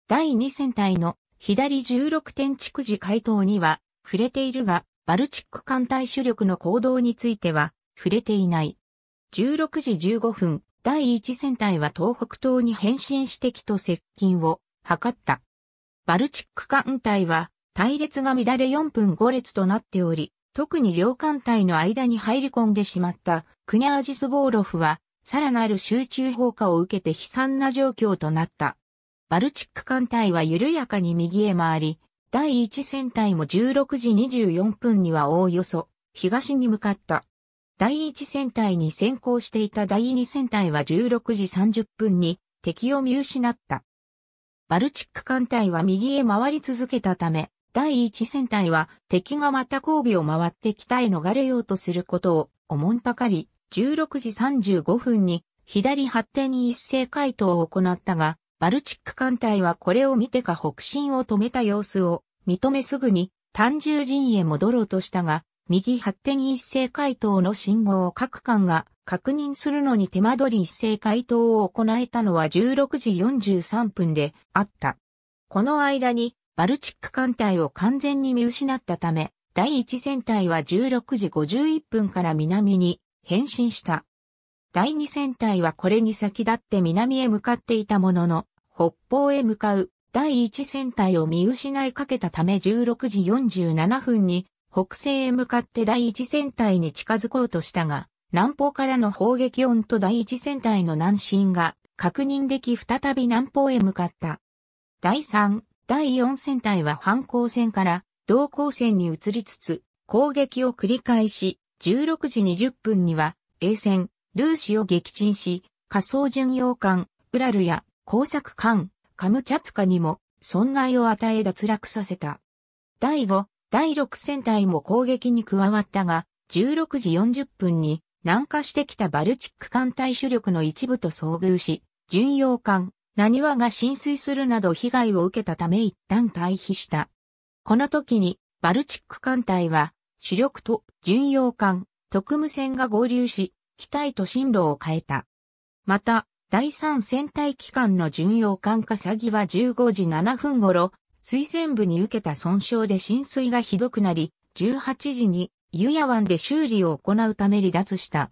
第2戦隊の左16点地区回答には触れているが、バルチック艦隊主力の行動については触れていない。16時15分、第1戦隊は東北東に変身してきと接近を図った。バルチック艦隊は隊列が乱れ4分5列となっており、特に両艦隊の間に入り込んでしまったクニャージスボーロフはさらなる集中砲火を受けて悲惨な状況となった。バルチック艦隊は緩やかに右へ回り、第1戦隊も16時24分にはおおよそ東に向かった。第1戦隊に先行していた第2戦隊は16時30分に敵を見失った。バルチック艦隊は右へ回り続けたため、第1戦隊は敵がまた交尾を回って北へ逃れようとすることをおもんぱかり、16時35分に左発展に一斉回答を行ったが、バルチック艦隊はこれを見てか北進を止めた様子を認めすぐに単純陣へ戻ろうとしたが、右発展一斉回答の信号を各艦が確認するのに手間取り一斉回答を行えたのは16時43分であった。この間にバルチック艦隊を完全に見失ったため、第一戦隊は16時51分から南に変身した。第二戦隊はこれに先立って南へ向かっていたものの、北方へ向かう第一戦隊を見失いかけたため16時47分に北西へ向かって第一戦隊に近づこうとしたが、南方からの砲撃音と第一戦隊の南進が確認でき再び南方へ向かった。第3、第4戦隊は反抗戦から同行線に移りつつ攻撃を繰り返し16時20分には、衛戦、ルーシを撃沈し、仮想巡洋艦、ウラルや工作艦、カムチャツカにも損害を与え脱落させた。第5、第6戦隊も攻撃に加わったが、16時40分に南下してきたバルチック艦隊主力の一部と遭遇し、巡洋艦、何話が浸水するなど被害を受けたため一旦退避した。この時に、バルチック艦隊は、主力と巡洋艦、特務船が合流し、機体と進路を変えた。また、第三戦隊機関の巡洋艦カサギは15時7分頃、水船部に受けた損傷で浸水がひどくなり、18時に湯屋湾で修理を行うため離脱した。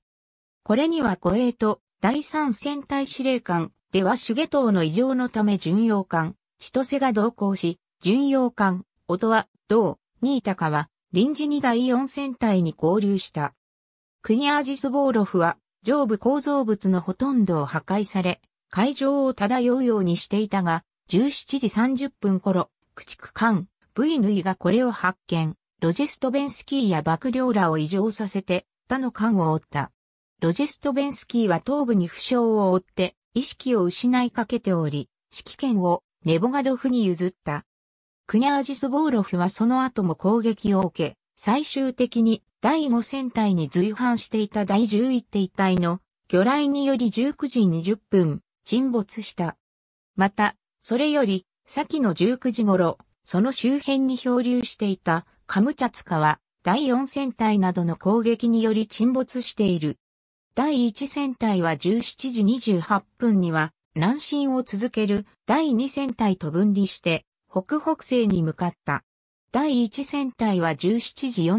これには護衛と第三戦隊司令官では主下等の異常のため巡洋艦、千歳が同行し、巡洋艦、音は、同、新高は、臨時に大温戦隊に合流した。クニアージスボーロフは上部構造物のほとんどを破壊され、海上を漂うようにしていたが、17時30分頃、駆逐艦 V ヌイがこれを発見、ロジェストベンスキーや爆僚らを異常させて、他の艦を追った。ロジェストベンスキーは頭部に負傷を負って、意識を失いかけており、指揮権をネボガドフに譲った。クニャージス・ボーロフはその後も攻撃を受け、最終的に第5戦隊に随伴していた第11艇隊の魚雷により19時20分沈没した。また、それより先の19時頃、その周辺に漂流していたカムチャツカは第4戦隊などの攻撃により沈没している。第1戦隊は17時28分には南進を続ける第2戦隊と分離して北北西に向かった。第一戦隊は17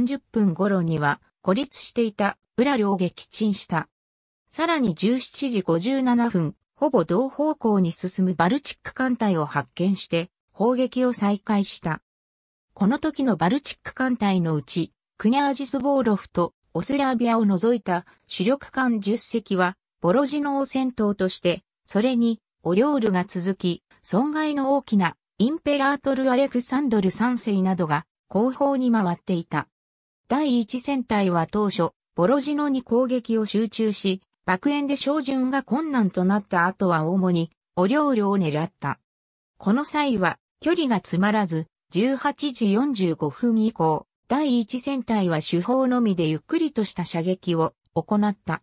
時40分頃には孤立していた浦領を撃沈した。さらに17時57分、ほぼ同方向に進むバルチック艦隊を発見して砲撃を再開した。この時のバルチック艦隊のうち、クニャージスボーロフとオスラービアを除いた主力艦10隻はボロジノを戦闘として、それにオリオールが続き、損害の大きなインペラートル・アレクサンドル3世などが後方に回っていた。第一戦隊は当初、ボロジノに攻撃を集中し、爆炎で照準が困難となった後は主に、お料理を狙った。この際は、距離が詰まらず、18時45分以降、第一戦隊は手法のみでゆっくりとした射撃を行った。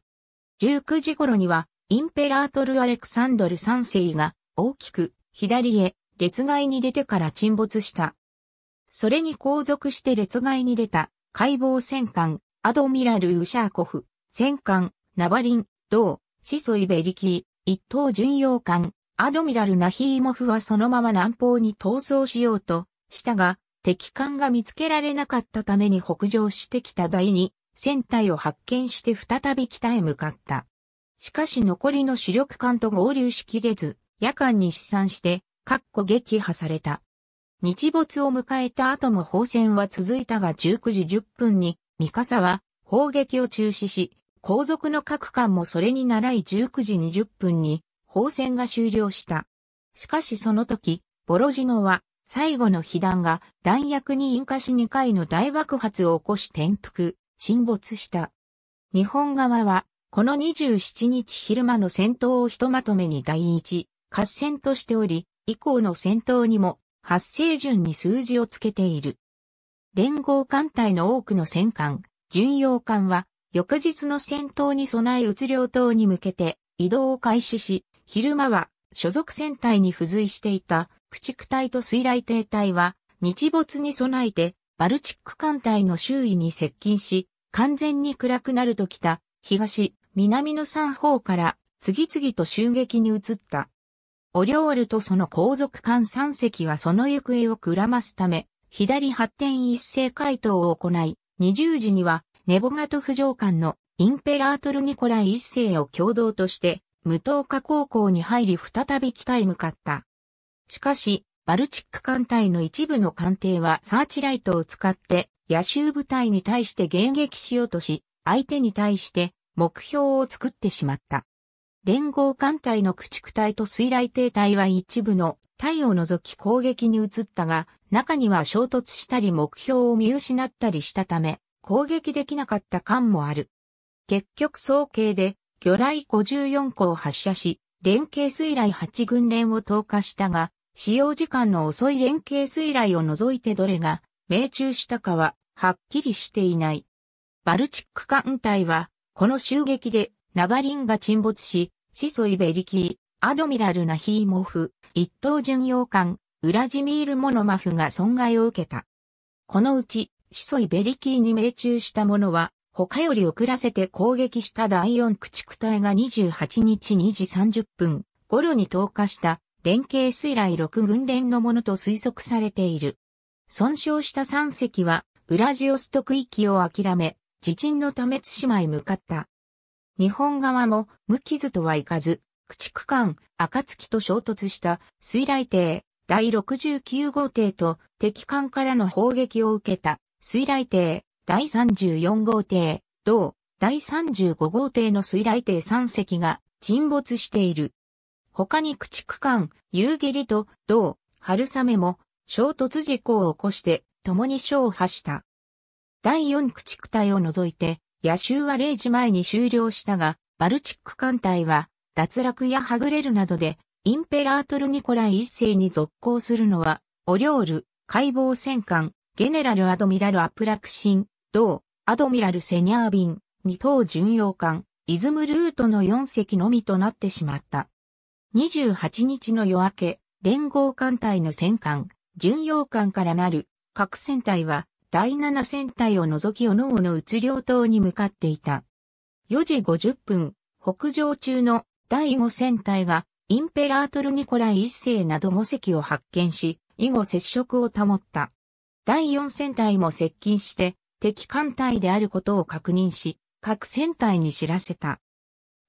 19時頃には、インペラートル・アレクサンドル3世が大きく左へ列外に出てから沈没した。それに後続して列外に出た、解剖戦艦、アドミラル・ウシャーコフ、戦艦、ナバリン、同、シソイベリキー、一等巡洋艦、アドミラル・ナヒーモフはそのまま南方に逃走しようと、したが、敵艦が見つけられなかったために北上してきた第二船隊を発見して再び北へ向かった。しかし残りの主力艦と合流しきれず、夜間に試算してっこ撃破された。日没を迎えた後も砲戦は続いたが19時10分に、三笠は砲撃を中止し、後続の各艦もそれに倣い19時20分に砲戦が終了した。しかしその時、ボロジノは最後の被弾が弾薬に引火し2回の大爆発を起こし転覆、沈没した。日本側は、この27日昼間の戦闘をひとまとめに第一、合戦としており、以降の戦闘にも発生順に数字をつけている。連合艦隊の多くの戦艦、巡洋艦は翌日の戦闘に備え移領島に向けて移動を開始し、昼間は所属戦隊に付随していた駆逐隊と水雷艇隊は日没に備えてバルチック艦隊の周囲に接近し、完全に暗くなるときた東、南の三方から次々と襲撃に移った。オリオールとその皇族間三隻はその行方をくらますため、左発展一斉回答を行い、20時には、ネボガトフ上官のインペラートルニコライ一世を共同として、無党化高校に入り再び北へ向かった。しかし、バルチック艦隊の一部の艦艇はサーチライトを使って、野州部隊に対して迎撃しようとし、相手に対して目標を作ってしまった。連合艦隊の駆逐隊と水雷艇隊は一部の隊を除き攻撃に移ったが、中には衝突したり目標を見失ったりしたため、攻撃できなかった艦もある。結局総計で、魚雷54個を発射し、連携水雷8軍連を投下したが、使用時間の遅い連携水雷を除いてどれが命中したかははっきりしていない。バルチック艦隊は、この襲撃でナバリンが沈没し、シソイベリキー、アドミラルナヒーモフ、一等巡洋艦、ウラジミール・モノマフが損害を受けた。このうち、シソイベリキーに命中したものは、他より遅らせて攻撃した第四駆逐隊が28日2時30分頃に投下した連携水雷6軍連のものと推測されている。損傷した3隻はウラジオストク域を諦め、自沈のため津島へ向かった。日本側も無傷とはいかず、駆逐艦、暁と衝突した水雷艇、第69号艇と敵艦からの砲撃を受けた水雷艇、第34号艇、同、第35号艇の水雷艇3隻が沈没している。他に駆逐艦、夕霧と同、春雨も衝突事故を起こして共に勝破した。第4駆逐隊を除いて夜襲は0時前に終了したが、バルチック艦隊は、脱落やはぐれるなどで、インペラートル・ニコライ一世に続行するのは、オリョール、解剖戦艦、ゲネラル・アドミラル・アプラクシン、同、アドミラル・セニャービン、二等巡洋艦、イズムルートの4隻のみとなってしまった。28日の夜明け、連合艦隊の戦艦、巡洋艦からなる、各戦隊は、第7戦隊を除きおのおの移領島に向かっていた。4時50分、北上中の第5戦隊が、インペラートルニコライ一世など5隻を発見し、以後接触を保った。第4戦隊も接近して、敵艦隊であることを確認し、各戦隊に知らせた。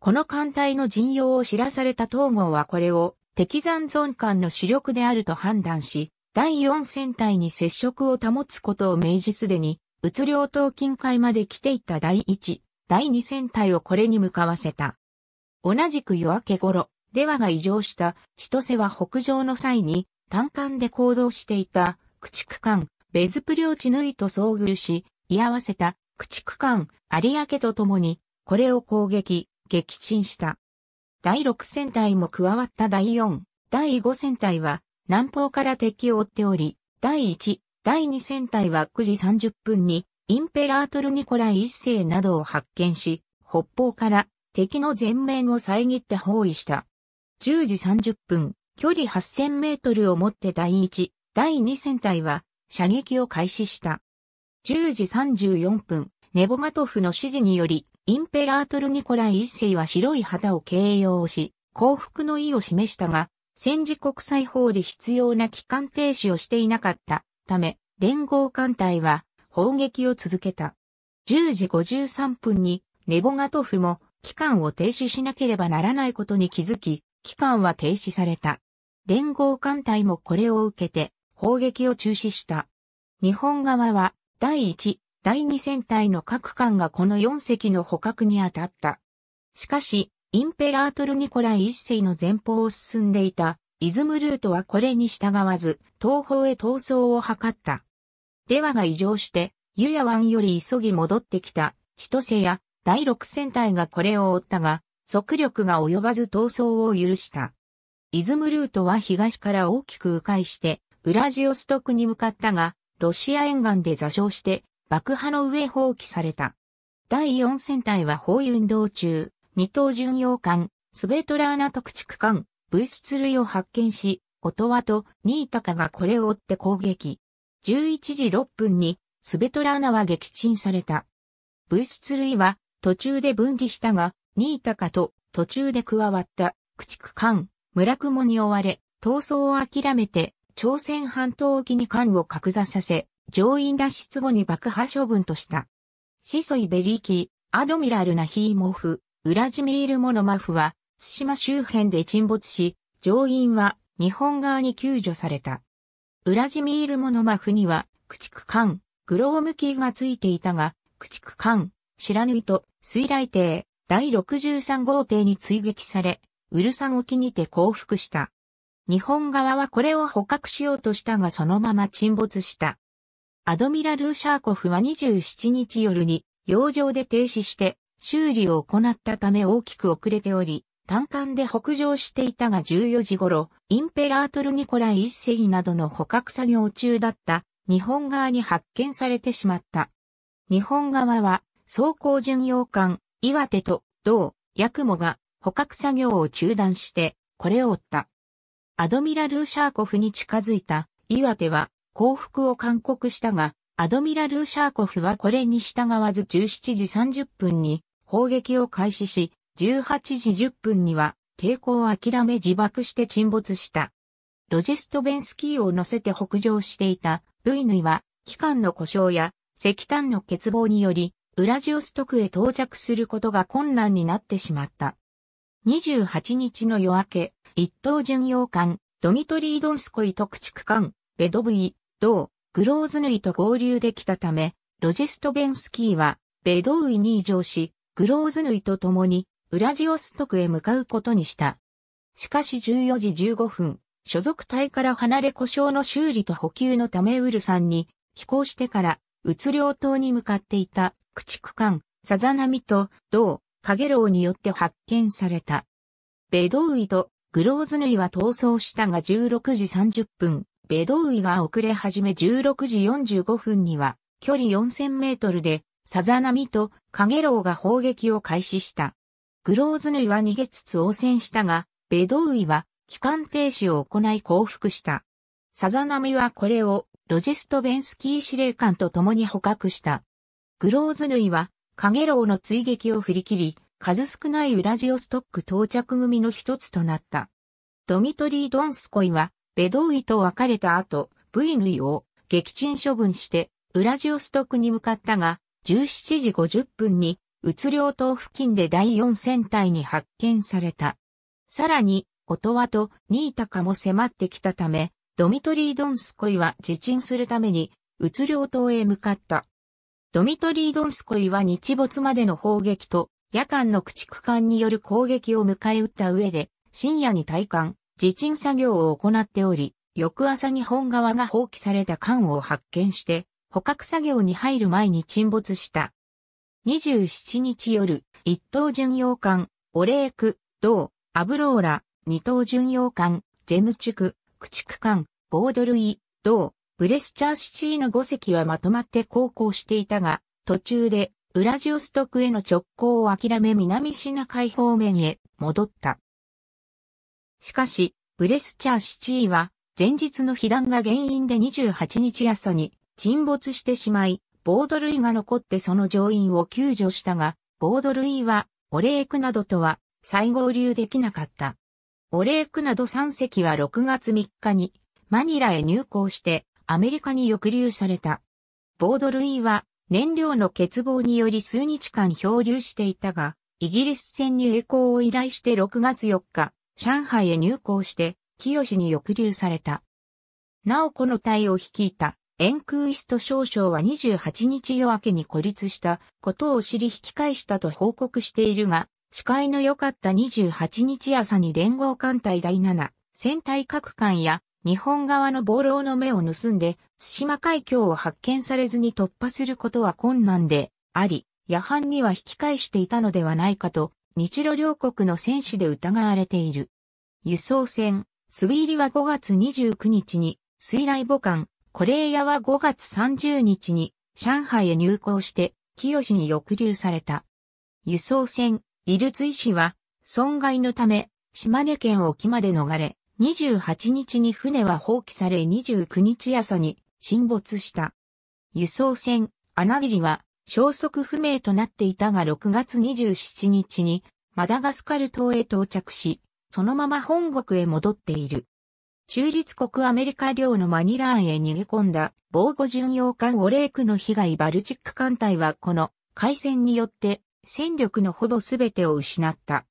この艦隊の陣容を知らされた東郷はこれを敵残存艦の主力であると判断し、第4戦隊に接触を保つことを明示すでに、うつ両党近海まで来ていた第1、第2戦隊をこれに向かわせた。同じく夜明け頃、ではが異常した千歳は北上の際に、単管で行動していた駆逐艦、ベズプリオチヌイと遭遇し、居合わせた駆逐艦、有明と共に、これを攻撃、撃沈した。第6戦隊も加わった第4、第5戦隊は、南方から敵を追っており、第1、第2戦隊は9時30分に、インペラートル・ニコライ一世などを発見し、北方から敵の全面を遮って包囲した。10時30分、距離8000メートルをもって第1、第2戦隊は射撃を開始した。10時34分、ネボガトフの指示により、インペラートル・ニコライ一世は白い旗を掲揚し、降伏の意を示したが、戦時国際法で必要な機関停止をしていなかったため、連合艦隊は砲撃を続けた。10時53分にネボガトフも機関を停止しなければならないことに気づき、機関は停止された。連合艦隊もこれを受けて砲撃を中止した。日本側は第1、第2戦隊の各艦がこの4隻の捕獲に当たった。しかし、インペラートルニコライ一世の前方を進んでいた、イズムルートはこれに従わず、東方へ逃走を図った。デワが異常して、ユヤ湾より急ぎ戻ってきた、千歳や第六戦隊がこれを追ったが、速力が及ばず逃走を許した。イズムルートは東から大きく迂回して、ウラジオストクに向かったが、ロシア沿岸で座礁して、爆破の上放棄された。第四戦隊は包囲運動中、二等巡洋艦、スベトラーナ特区艦、ブイスツ類を発見し、オトワとニータカがこれを追って攻撃。11時6分に、スベトラーナは撃沈された。ブイスツ類は、途中で分離したが、ニータカと途中で加わった、駆逐艦、村雲に追われ、逃走を諦めて、朝鮮半島沖に艦を格座させ、乗員脱出後に爆破処分とした。シソイベリーキー、アドミラルナヒーモフ、ウラジミール・モノマフは、津島周辺で沈没し、乗員は日本側に救助された。ウラジミール・モノマフには、駆逐艦、グロームキーがついていたが、駆逐艦、シラヌイ水雷艇、第63号艇に追撃され、ウルサン沖にて降伏した。日本側はこれを捕獲しようとしたがそのまま沈没した。アドミラル・シャーコフは27日夜に、洋上で停止して、修理を行ったため大きく遅れており、単艦で北上していたが14時頃、インペラートル・ニコライ一世などの捕獲作業中だった日本側に発見されてしまった。日本側は、走行巡洋艦、岩手と、同、ヤクモが捕獲作業を中断して、これを追った。アドミラル・シャーコフに近づいた岩手は降伏を勧告したが、アドミラル・シャーコフはこれに従わず17時30分に砲撃を開始し、18時10分には抵抗を諦め自爆して沈没した。ロジェストベンスキーを乗せて北上していた V ヌイは、機関の故障や石炭の欠乏により、ウラジオストクへ到着することが困難になってしまった。28日の夜明け、一等巡洋艦、ドミトリードンスコイ特地区艦、ベドブイ、同、グローズヌイと合流できたため、ロジェストベンスキーは、ベドウイに移乗し、グローズヌイと共にウラジオストクへ向かうことにした。しかし14時15分、所属隊から離れ故障の修理と補給のためウルさんに飛港してから、うつ領島に向かっていた駆逐艦、さざナミと、同、カゲロウによって発見された。ベドウイとグローズヌイは逃走したが16時30分、ベドウイが遅れ始め16時45分には、距離4000メートルでさざ波とカゲロウが砲撃を開始した。グローズヌイは逃げつつ応戦したが、ベドウイは機関停止を行い降伏した。さざ波はこれをロジェストベンスキー司令官と共に捕獲した。グローズヌイはカゲロウの追撃を振り切り、数少ないウラジオストック到着組の一つとなった。ドミトリー・ドンスコイは、ベドウイと別れた後、ブイヌイを撃沈処分して、ウラジオストックに向かったが、17時50分に、うつ領島付近で第4戦隊に発見された。さらに、オトワとニータカも迫ってきたため、ドミトリー・ドンスコイは自沈するために、うつ領島へ向かった。ドミトリー・ドンスコイは日没までの砲撃と、夜間の駆逐艦による攻撃を迎え撃った上で、深夜に退艦、自沈作業を行っており、翌朝日本側が放棄された艦を発見して、捕獲作業に入る前に沈没した。27日夜、一等巡洋艦、オレーク、同、アブローラ、二等巡洋艦、ゼムチュク、駆逐艦、ボードルイ、同、ブレスチャーシチーの5隻はまとまって航行していたが、途中で、ウラジオストクへの直行を諦め南シナ海方面へ戻った。しかし、ブレスチャーシチーは、前日の被弾が原因で28日朝に沈没してしまい、ボードルイが残ってその乗員を救助したが、ボードルイは、オレークなどとは再合流できなかった。オレークなど3隻は6月3日にマニラへ入港してアメリカに抑留された。ボードルイは燃料の欠乏により数日間漂流していたが、イギリス船に栄光を依頼して6月4日、上海へ入港して、清に抑留された。なおこの隊を率いたエンクーイスト少将は28日夜明けに孤立したことを知り引き返したと報告しているが、視界の良かった28日朝に連合艦隊第7戦隊各艦や日本側の暴露の目を盗んで、津島海峡を発見されずに突破することは困難であり、夜半には引き返していたのではないかと、日露両国の戦士で疑われている。輸送船、スウィーリは5月29日に、水雷母艦、コレイヤは5月30日に上海へ入港して、清に抑留された。輸送船、イルツイ氏は、損害のため、島根県沖まで逃れ、28日に船は放棄され29日朝に沈没した。輸送船、アナギリは、消息不明となっていたが6月27日に、マダガスカル島へ到着し、そのまま本国へ戻っている。中立国アメリカ領のマニラーンへ逃げ込んだ防護巡洋艦オレークの被害バルチック艦隊はこの海戦によって戦力のほぼ全てを失った。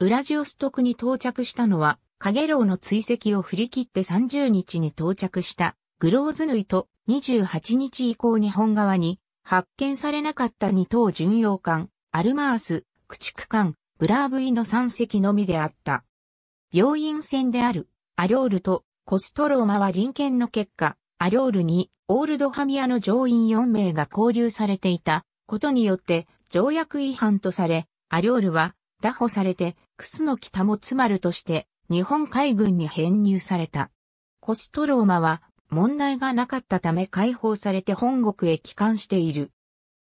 ウラジオストクに到着したのはカゲロウの追跡を振り切って30日に到着したグローズヌイと28日以降日本側に発見されなかった2等巡洋艦アルマース、駆逐艦ブラーブイの3隻のみであった。病院船であるアリョールとコストローマは臨検の結果、アリョールにオールドハミアの乗員4名が交留されていたことによって条約違反とされ、アリョールは打捕されてクスの北もツまるとして日本海軍に編入された。コストローマは問題がなかったため解放されて本国へ帰還している。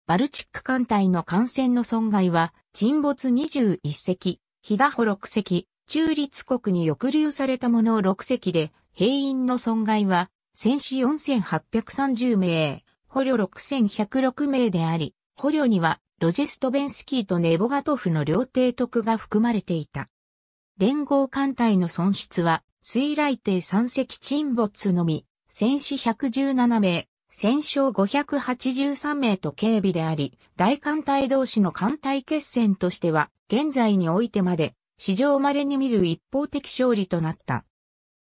バルチック艦隊の艦船の損害は沈没21隻、日田保6隻、中立国に抑留された者6隻で、兵員の損害は、戦死4830名、捕虜6106名であり、捕虜には、ロジェストベンスキーとネボガトフの両提督が含まれていた。連合艦隊の損失は、水雷艇3隻沈没のみ、戦死117名、戦勝583名と警備であり、大艦隊同士の艦隊決戦としては、現在においてまで史上稀に見る一方的勝利となった。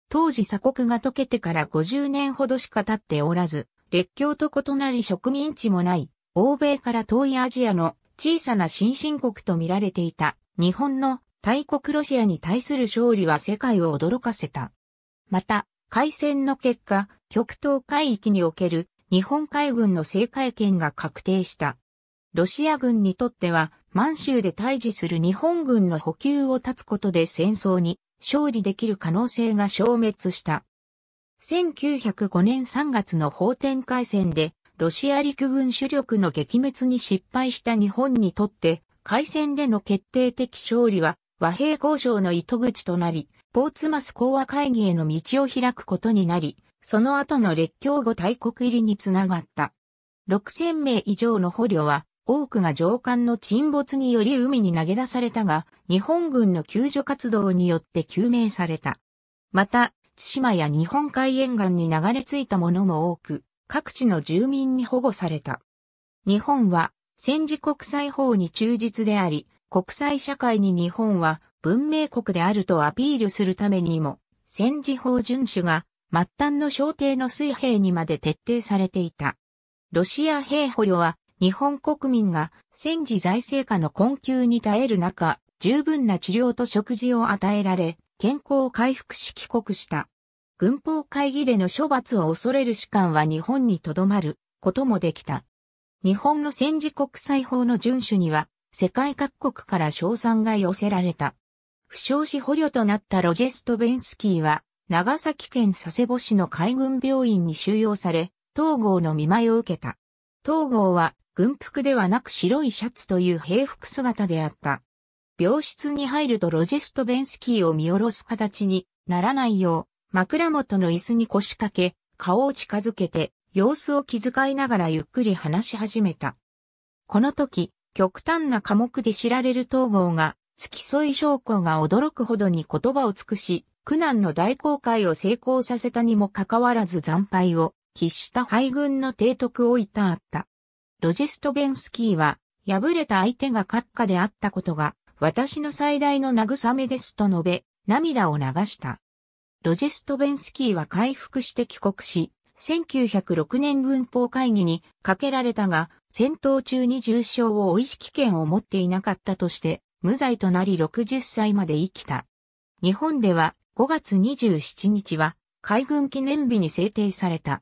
当時鎖国が解けてから50年ほどしか経っておらず、列強と異なり植民地もない、欧米から遠いアジアの小さな新進国と見られていた日本の大国ロシアに対する勝利は世界を驚かせた。また、海戦の結果、極東海域における日本海軍の制海権が確定した。ロシア軍にとっては満州で対峙する日本軍の補給を断つことで戦争に勝利できる可能性が消滅した。1905年3月の法典海戦でロシア陸軍主力の撃滅に失敗した日本にとって海戦での決定的勝利は和平交渉の糸口となり、ポーツマス講和会議への道を開くことになり、その後の列強後大国入りにつながった。6000名以上の捕虜は多くが上官の沈没により海に投げ出されたが、日本軍の救助活動によって救命された。また、対馬や日本海沿岸に流れ着いたものも多く、各地の住民に保護された。日本は、戦時国際法に忠実であり、国際社会に日本は文明国であるとアピールするためにも、戦時法遵守が末端の小艇の水平にまで徹底されていた。ロシア兵捕虜は日本国民が戦時財政下の困窮に耐える中、十分な治療と食事を与えられ、健康を回復し帰国した。軍法会議での処罰を恐れる士官は日本に留まることもできた。日本の戦時国際法の遵守には、世界各国から称賛が寄せられた。負傷し捕虜となったロジェスト・ベンスキーは、長崎県佐世保市の海軍病院に収容され、東郷の見舞いを受けた。東郷は軍服ではなく白いシャツという平服姿であった。病室に入るとロジェストベンスキーを見下ろす形にならないよう、枕元の椅子に腰掛け、顔を近づけて、様子を気遣いながらゆっくり話し始めた。この時、極端な科目で知られる統合が、付き添い証拠が驚くほどに言葉を尽くし、苦難の大航海を成功させたにもかかわらず惨敗を喫した敗軍の提督をいたあった。ロジェストベンスキーは、敗れた相手が閣下であったことが、私の最大の慰めですと述べ、涙を流した。ロジェストベンスキーは回復して帰国し、1906年軍法会議にかけられたが、戦闘中に重傷を負い識権を持っていなかったとして、無罪となり60歳まで生きた。日本では5月27日は海軍記念日に制定された。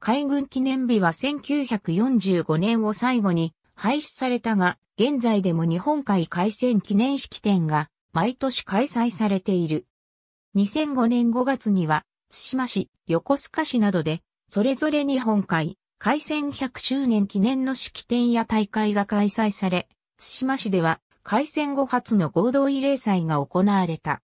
海軍記念日は1945年を最後に廃止されたが、現在でも日本海海戦記念式典が毎年開催されている。2005年5月には、津島市、横須賀市などで、それぞれ日本海、海戦100周年記念の式典や大会が開催され、津島市では海戦後初の合同慰霊祭が行われた。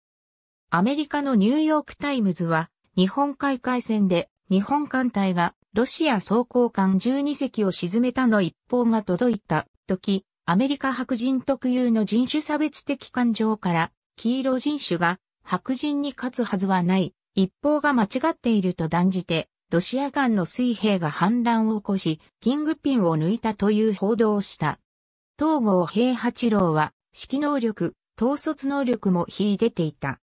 アメリカのニューヨークタイムズは、日本海海戦で日本艦隊がロシア装甲艦12隻を沈めたの一報が届いた時、アメリカ白人特有の人種差別的感情から黄色人種が白人に勝つはずはない、一方が間違っていると断じて、ロシア艦の水兵が反乱を起こし、キングピンを抜いたという報道をした。東郷平八郎は、指揮能力、統率能力もい出ていた。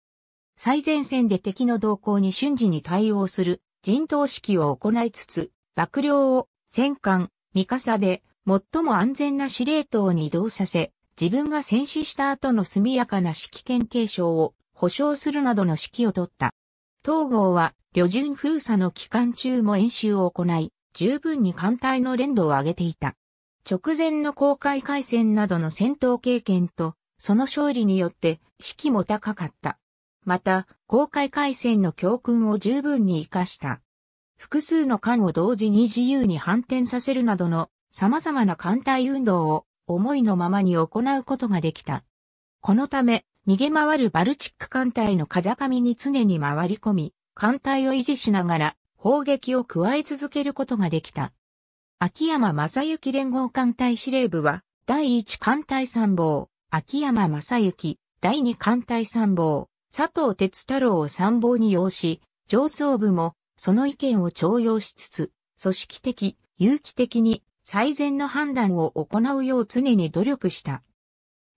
最前線で敵の動向に瞬時に対応する陣頭指揮を行いつつ、幕僚を戦艦、三笠で最も安全な司令塔に移動させ、自分が戦死した後の速やかな指揮権継承を保障するなどの指揮を取った。東郷は、旅順封鎖の期間中も演習を行い、十分に艦隊の連動を上げていた。直前の公開海戦などの戦闘経験と、その勝利によって士気も高かった。また、公開回線の教訓を十分に活かした。複数の艦を同時に自由に反転させるなどの様々な艦隊運動を思いのままに行うことができた。このため、逃げ回るバルチック艦隊の風上に常に回り込み、艦隊を維持しながら砲撃を加え続けることができた。秋山正幸連合艦隊司令部は、第1艦隊参謀、秋山正幸、第2艦隊参謀、佐藤哲太郎を参謀に要し、上層部もその意見を徴用しつつ、組織的、有機的に最善の判断を行うよう常に努力した。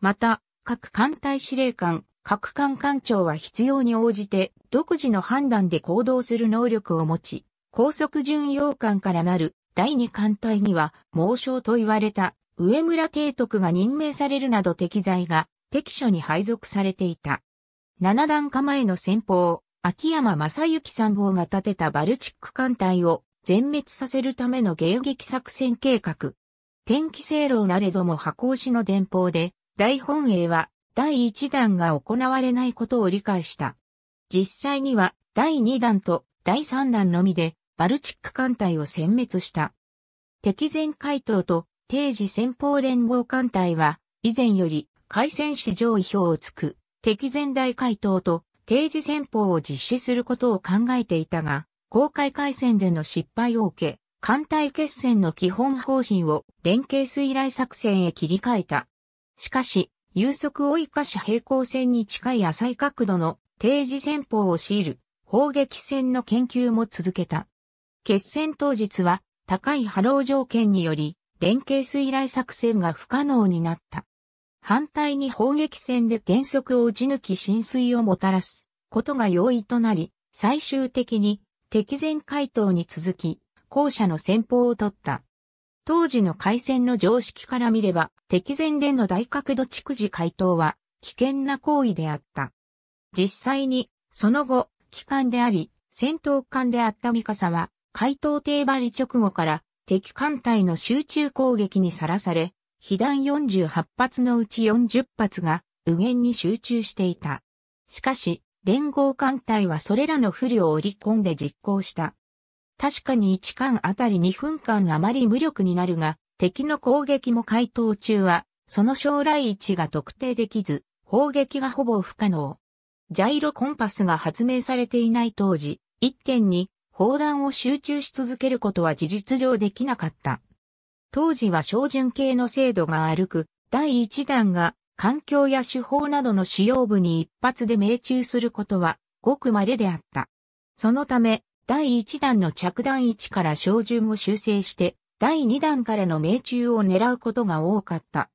また、各艦隊司令官、各艦艦長は必要に応じて独自の判断で行動する能力を持ち、高速巡洋艦からなる第二艦隊には猛将と言われた上村提徳が任命されるなど適材が適所に配属されていた。七段構えの先方、秋山正幸参謀が立てたバルチック艦隊を全滅させるための迎撃作戦計画。天気制論。なれども箱押しの電報で、大本営は第1弾が行われないことを理解した。実際には第2弾と第3弾のみでバルチック艦隊を殲滅した。敵前海東と定時戦法連合艦隊は以前より海戦史上意表をつく敵前大回答と定時戦法を実施することを考えていたが、公開回戦での失敗を受け、艦隊決戦の基本方針を連携水雷作戦へ切り替えた。しかし、有速を生かし平行線に近い浅い角度の定時戦法を強いる砲撃戦の研究も続けた。決戦当日は高い波浪条件により連携水雷作戦が不可能になった。反対に砲撃戦で原則を打ち抜き浸水をもたらすことが容易となり、最終的に敵前回答に続き、後者の戦法を取った。当時の海戦の常識から見れば、敵前での大角度蓄次回答は危険な行為であった。実際に、その後、機関であり、戦闘艦であったミカサは、回答定張り直後から敵艦隊の集中攻撃にさらされ、被弾48発のうち40発が右舷に集中していた。しかし、連合艦隊はそれらの不慮を織り込んで実行した。確かに1艦あたり2分間あまり無力になるが、敵の攻撃も回答中は、その将来位置が特定できず、砲撃がほぼ不可能。ジャイロコンパスが発明されていない当時、一点に砲弾を集中し続けることは事実上できなかった。当時は照準系の精度が歩く、第1弾が、環境や手法などの使用部に一発で命中することは、ごく稀であった。そのため、第1弾の着弾位置から照準を修正して、第2弾からの命中を狙うことが多かった。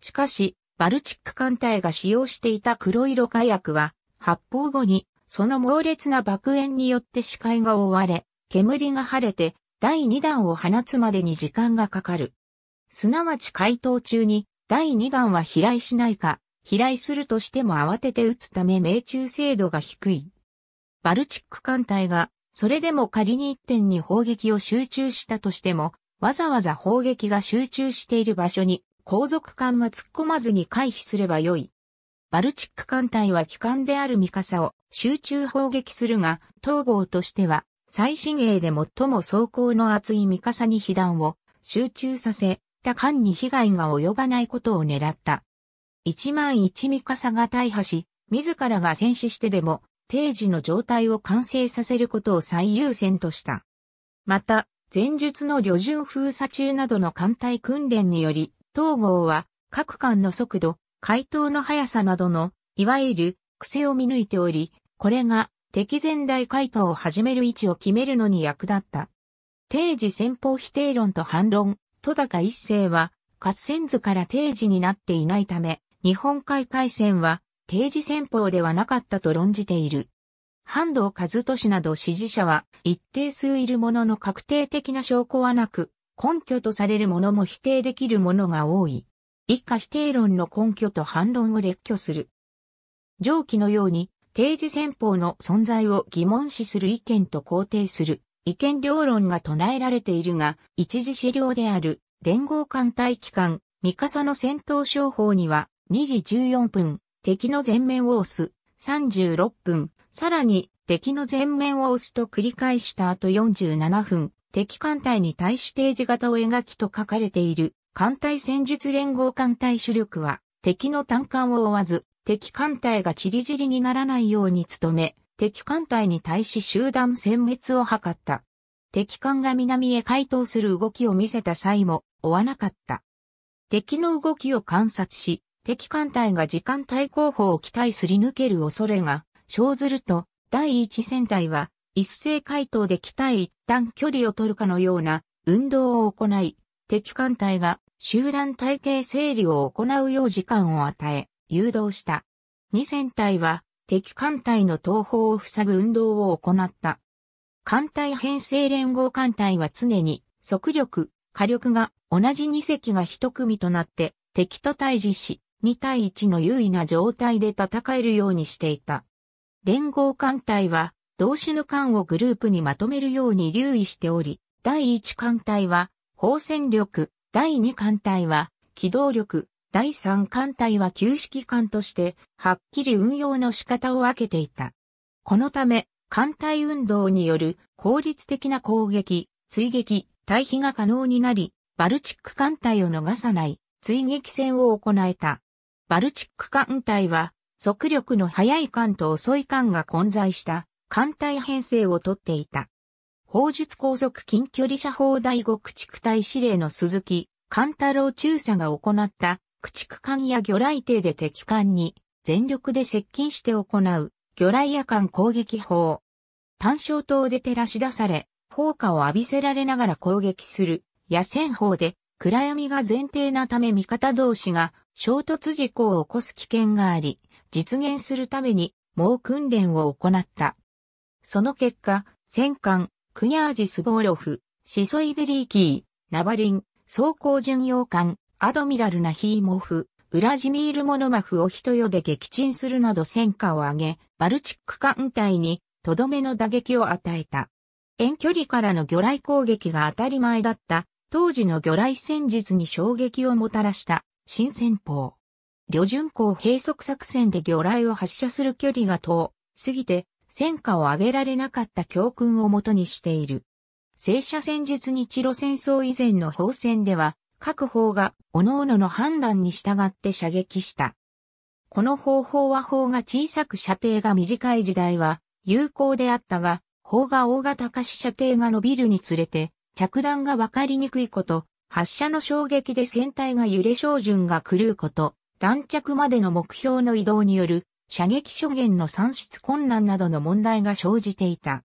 しかし、バルチック艦隊が使用していた黒色火薬は、発砲後に、その猛烈な爆炎によって視界が覆われ、煙が晴れて、第2弾を放つまでに時間がかかる。すなわち回答中に第2弾は飛来しないか、飛来するとしても慌てて撃つため命中精度が低い。バルチック艦隊が、それでも仮に一点に砲撃を集中したとしても、わざわざ砲撃が集中している場所に、後続艦は突っ込まずに回避すればよい。バルチック艦隊は機関であるミカサを集中砲撃するが、統合としては最新鋭で最も走行の厚い三笠に被弾を集中させ、た間に被害が及ばないことを狙った。一万一三笠が大破し、自らが戦死してでも、定時の状態を完成させることを最優先とした。また、前述の旅順封鎖中などの艦隊訓練により、統合は各艦の速度、回答の速さなどの、いわゆる癖を見抜いており、これが敵前代回答を始める位置を決めるのに役立った。定時先方否定論と反論、戸高一世は、合戦図から定時になっていないため、日本海海戦は定時戦法ではなかったと論じている。半藤和俊など支持者は一定数いるものの確定的な証拠はなく、根拠とされるものも否定できるものが多い。以下否定論の根拠と反論を列挙する。上記のように定時戦法の存在を疑問視する意見と肯定する意見両論が唱えられているが、一時資料である連合艦隊機関、三笠の戦闘商法には2時14分、敵の前面を押す36分、さらに敵の前面を押すと繰り返した後47分、敵艦隊に対し定時型を描きと書かれている艦隊戦術連合艦隊主力は敵の単艦を追わず敵艦隊が散り散りにならないように努め、敵艦隊に対し集団殲滅を図った。敵艦が南へ回答する動きを見せた際も追わなかった。敵の動きを観察し、敵艦隊が時間対抗法を期待すり抜ける恐れが生ずると、第一戦隊は一斉回答で機体一旦距離を取るかのような運動を行い、敵艦隊が集団体系整理を行うよう時間を与え、誘導した。2戦隊は敵艦隊の東方を塞ぐ運動を行った。艦隊編成連合艦隊は常に速力、火力が同じ2隻が一組となって敵と対峙し、2対1の優位な状態で戦えるようにしていた。連合艦隊は同種の艦をグループにまとめるように留意しており、第1艦隊は、砲戦力、第2艦隊は、機動力、第三艦隊は旧式艦として、はっきり運用の仕方を分けていた。このため、艦隊運動による効率的な攻撃、追撃、退避が可能になり、バルチック艦隊を逃さない追撃戦を行えた。バルチック艦隊は、速力の速い艦と遅い艦が混在した艦隊編成をとっていた。砲術高速近距離射砲第五駆逐隊司令の鈴木、艦太郎中佐が行った駆逐艦や魚雷艇で敵艦に全力で接近して行う魚雷夜間攻撃法。単焦灯で照らし出され、砲火を浴びせられながら攻撃する野戦砲で暗闇が前提なため味方同士が衝突事故を起こす危険があり、実現するために猛訓練を行った。その結果、戦艦、クニャージ・スボーロフ、シソイベリーキー、ナバリン、装甲巡洋艦、アドミラルナヒーモフ、ウラジミール・モノマフを一世で撃沈するなど戦果を上げ、バルチック艦隊にとどめの打撃を与えた。遠距離からの魚雷攻撃が当たり前だった当時の魚雷戦術に衝撃をもたらした新戦法。旅順港閉塞作戦で魚雷を発射する距離が遠すぎて戦果を上げられなかった教訓をもとにしている。正射戦術日露戦争以前の砲戦では各方が各々の判断に従って射撃した。この方法は砲が小さく射程が短い時代は有効であったが、砲が大型化し射程が伸びるにつれて、着弾がわかりにくいこと、発射の衝撃で船体が揺れ照準が狂うこと、弾着までの目標の移動による射撃諸言の算出困難などの問題が生じていた。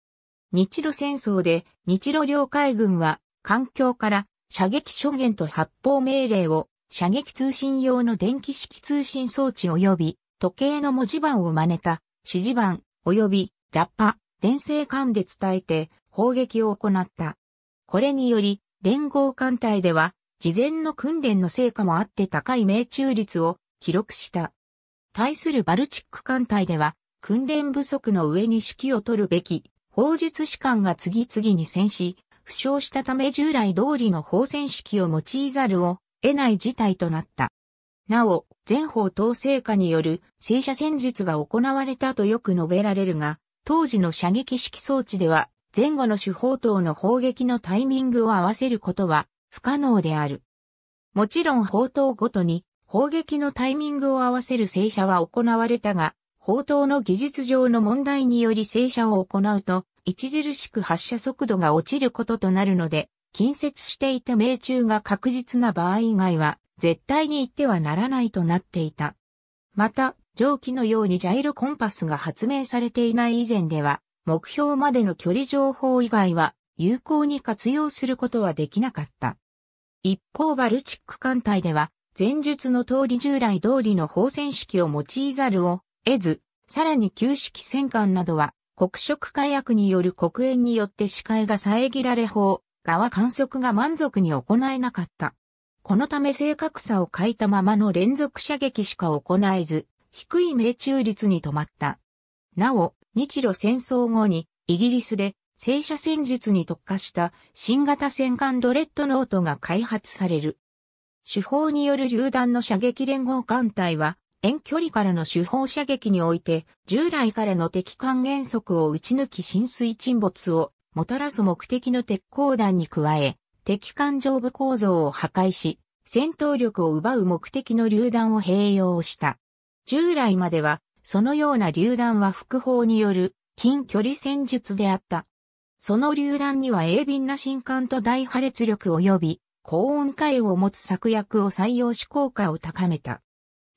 日露戦争で日露両海軍は環境から射撃諸言と発砲命令を射撃通信用の電気式通信装置及び時計の文字盤を真似た指示盤及びラッパ、電声管で伝えて砲撃を行った。これにより連合艦隊では事前の訓練の成果もあって高い命中率を記録した。対するバルチック艦隊では訓練不足の上に指揮を取るべき砲術士官が次々に戦死、負傷したため従来通りの放線式を用いざるを得ない事態となった。なお、全方統制下による正射戦術が行われたとよく述べられるが、当時の射撃式装置では、前後の主砲等の砲撃のタイミングを合わせることは不可能である。もちろん砲塔ごとに砲撃のタイミングを合わせる正射は行われたが、砲塔の技術上の問題により正射を行うと、著しく発射速度が落ちることとなるので、近接していた命中が確実な場合以外は、絶対に行ってはならないとなっていた。また、上記のようにジャイロコンパスが発明されていない以前では、目標までの距離情報以外は、有効に活用することはできなかった。一方バルチック艦隊では、前述の通り従来通りの放線式を用いざるを得ず、さらに旧式戦艦などは、黒色火薬による黒煙によって視界が遮られ方、側観測が満足に行えなかった。このため正確さを欠いたままの連続射撃しか行えず、低い命中率に止まった。なお、日露戦争後に、イギリスで、正射戦術に特化した新型戦艦ドレッドノートが開発される。手法による榴弾の射撃連合艦隊は、遠距離からの手法射撃において、従来からの敵艦原則を打ち抜き浸水沈没をもたらす目的の鉄鋼弾に加え、敵艦上部構造を破壊し、戦闘力を奪う目的の榴弾を併用した。従来までは、そのような榴弾は複砲による近距離戦術であった。その榴弾には鋭敏な新艦と大破裂力及び、高温火炎を持つ策薬を採用し効果を高めた。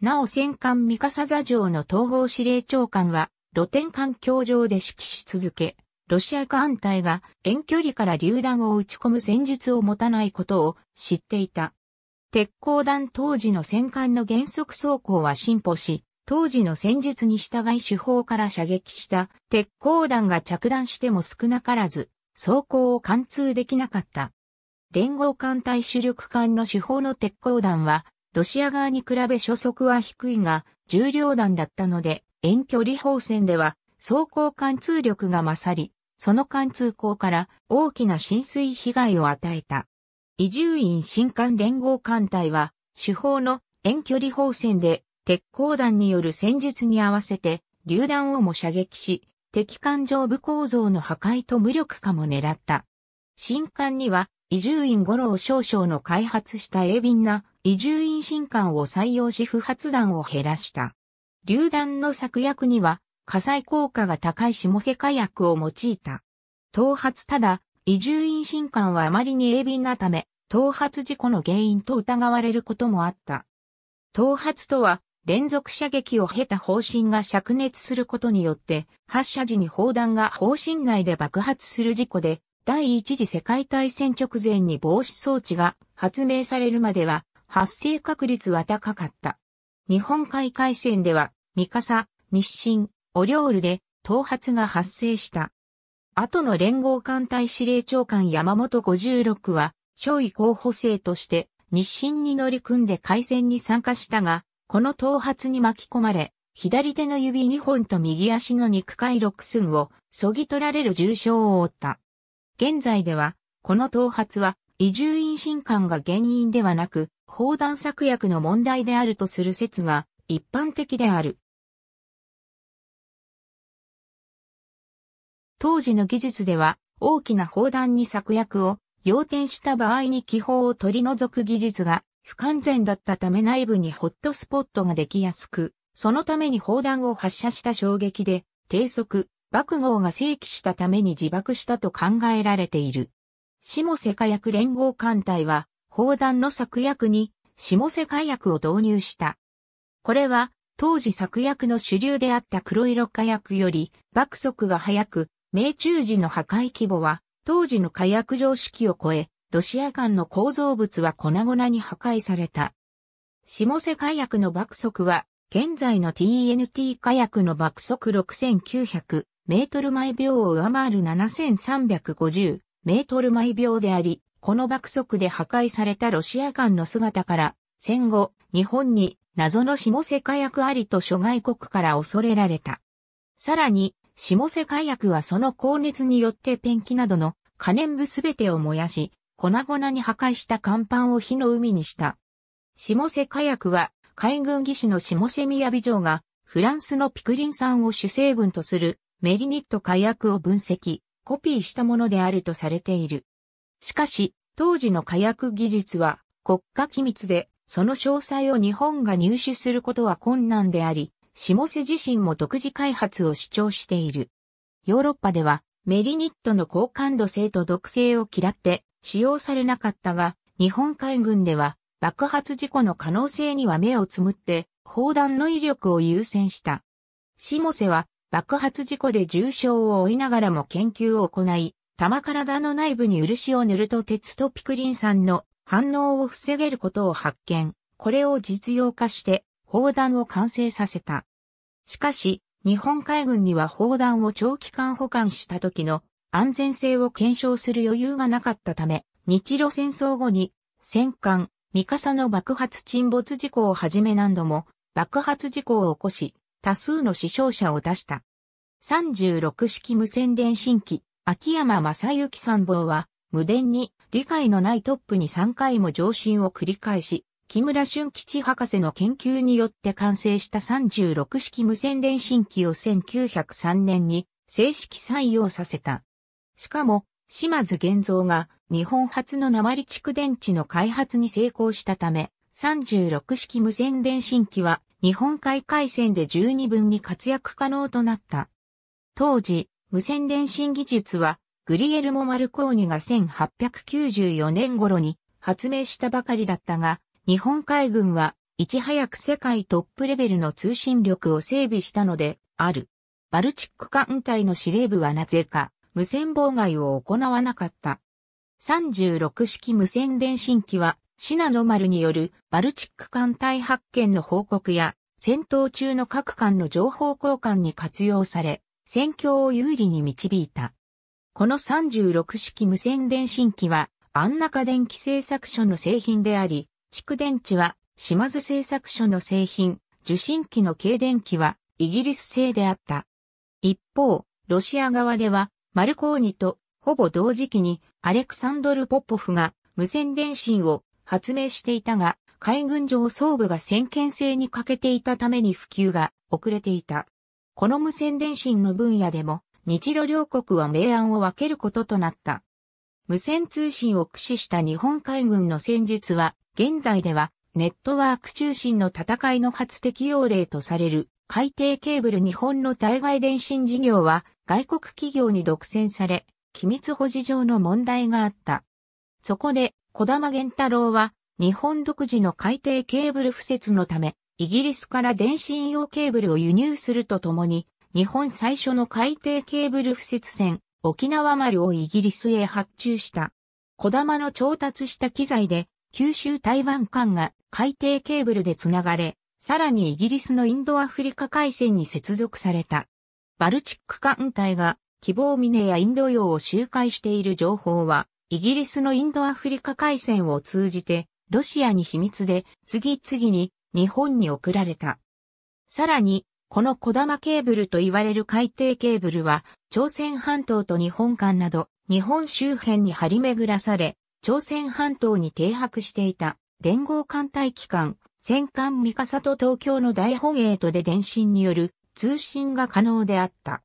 なお戦艦三笠座城の統合司令長官は、露天艦橋上で指揮し続け、ロシア艦隊が遠距離から榴弾を撃ち込む戦術を持たないことを知っていた。鉄鋼弾当時の戦艦の原則走行は進歩し、当時の戦術に従い手法から射撃した鉄鋼弾が着弾しても少なからず、走行を貫通できなかった。連合艦隊主力艦の手法の鉄鋼弾はロシア側に比べ初速は低いが、重量弾だったので、遠距離砲戦では、走行貫通力が勝り、その貫通口から大きな浸水被害を与えた。移住院新艦連合艦隊は、主砲の遠距離砲戦で、鉄鋼弾による戦術に合わせて、榴弾をも射撃し、敵艦上部構造の破壊と無力化も狙った。新艦には、移住院五郎少将の開発した鋭敏な移住院新官を採用し不発弾を減らした。榴弾の策薬には火災効果が高い下世火薬を用いた。頭髪ただ、移住院新官はあまりに鋭敏なため、頭髪事故の原因と疑われることもあった。頭髪とは、連続射撃を経た方針が灼熱することによって、発射時に砲弾が方針内で爆発する事故で、第一次世界大戦直前に防止装置が発明されるまでは、発生確率は高かった。日本海海戦では、三笠、日清、オリオールで、頭髪が発生した。後の連合艦隊司令長官山本56は、少尉候補生として、日清に乗り組んで海戦に参加したが、この頭髪に巻き込まれ、左手の指2本と右足の肉塊6寸を、そぎ取られる重傷を負った。現在では、この頭髪は、移住院新官が原因ではなく、砲弾策略の問題であるとする説が一般的である。当時の技術では大きな砲弾に策略を要点した場合に気泡を取り除く技術が不完全だったため内部にホットスポットができやすく、そのために砲弾を発射した衝撃で低速、爆豪が正規したために自爆したと考えられている。下世火薬連合艦隊は砲弾の策薬に下瀬火薬を導入した。これは当時策薬の主流であった黒色火薬より爆速が速く、命中時の破壊規模は当時の火薬常識を超え、ロシア間の構造物は粉々に破壊された。下瀬火薬の爆速は現在の TNT 火薬の爆速6900メートル毎秒を上回る7350メートル毎秒であり、この爆速で破壊されたロシア艦の姿から、戦後、日本に謎の下世火薬ありと諸外国から恐れられた。さらに、下世火薬はその高熱によってペンキなどの可燃部すべてを燃やし、粉々に破壊した甲板を火の海にした。下瀬火薬は海軍技師の下瀬宮美城がフランスのピクリン酸を主成分とするメリニット火薬を分析、コピーしたものであるとされている。しかし、当時の火薬技術は国家機密で、その詳細を日本が入手することは困難であり、下瀬自身も独自開発を主張している。ヨーロッパでは、メリニットの高感度性と毒性を嫌って使用されなかったが、日本海軍では爆発事故の可能性には目をつむって砲弾の威力を優先した。下瀬は爆発事故で重傷を負いながらも研究を行い、玉体の内部に漆を塗ると鉄とピクリン酸の反応を防げることを発見。これを実用化して、砲弾を完成させた。しかし、日本海軍には砲弾を長期間保管した時の安全性を検証する余裕がなかったため、日露戦争後に戦艦、三笠の爆発沈没事故をはじめ何度も爆発事故を起こし、多数の死傷者を出した。36式無線電信機、秋山正幸参謀は、無殿に理解のないトップに3回も上申を繰り返し、木村俊吉博士の研究によって完成した36式無線電信機を1903年に正式採用させた。しかも、島津玄三が日本初の鉛蓄電池の開発に成功したため、36式無線電信機は日本海海戦で12分に活躍可能となった。当時、無線電信技術は、グリエルモ・マルコーニが1894年頃に発明したばかりだったが、日本海軍はいち早く世界トップレベルの通信力を整備したので、ある。バルチック艦隊の司令部はなぜか、無線妨害を行わなかった。36式無線電信機は、シナノマルによるバルチック艦隊発見の報告や、戦闘中の各艦の情報交換に活用され、戦況を有利に導いた。この36式無線電信機は、安中電機製作所の製品であり、蓄電池は島津製作所の製品、受信機の軽電機はイギリス製であった。一方、ロシア側では、マルコーニとほぼ同時期にアレクサンドル・ポポフが無線電信を発明していたが、海軍上層部が先見性に欠けていたために普及が遅れていた。この無線電信の分野でも、日露両国は明暗を分けることとなった。無線通信を駆使した日本海軍の戦術は、現代ではネットワーク中心の戦いの初適用例とされる海底ケーブル日本の対外電信事業は外国企業に独占され、機密保持上の問題があった。そこで、小玉源太郎は日本独自の海底ケーブル敷設のため、イギリスから電信用ケーブルを輸入するとともに、日本最初の海底ケーブル敷設船、沖縄丸をイギリスへ発注した。小玉の調達した機材で、九州台湾間が海底ケーブルでつながれ、さらにイギリスのインドアフリカ海戦に接続された。バルチック艦隊が希望峰やインド洋を周回している情報は、イギリスのインドアフリカ海戦を通じて、ロシアに秘密で次々に日本に送られた。さらに、この小玉ケーブルと言われる海底ケーブルは、朝鮮半島と日本間など、日本周辺に張り巡らされ、朝鮮半島に停泊していた、連合艦隊機関、戦艦三笠と東京の大本営とで電信による通信が可能であった。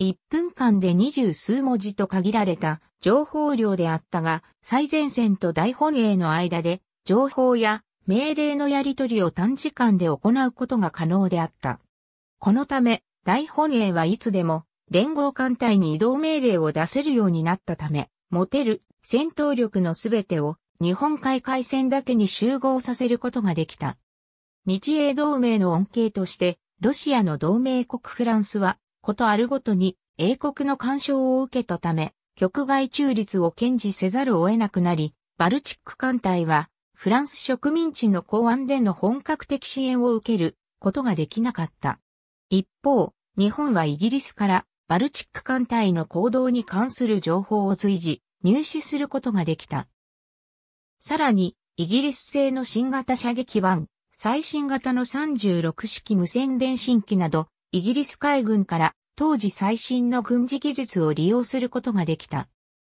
1分間で二十数文字と限られた情報量であったが、最前線と大本営の間で、情報や命令のやり取りを短時間で行うことが可能であった。このため、大本営はいつでも、連合艦隊に移動命令を出せるようになったため、持てる戦闘力のすべてを日本海海戦だけに集合させることができた。日英同盟の恩恵として、ロシアの同盟国フランスは、ことあるごとに英国の干渉を受けたため、局外中立を堅持せざるを得なくなり、バルチック艦隊はフランス植民地の港湾での本格的支援を受けることができなかった。一方、日本はイギリスからバルチック艦隊の行動に関する情報を随時入手することができた。さらに、イギリス製の新型射撃版、最新型の36式無線電信機など、イギリス海軍から当時最新の軍事技術を利用することができた。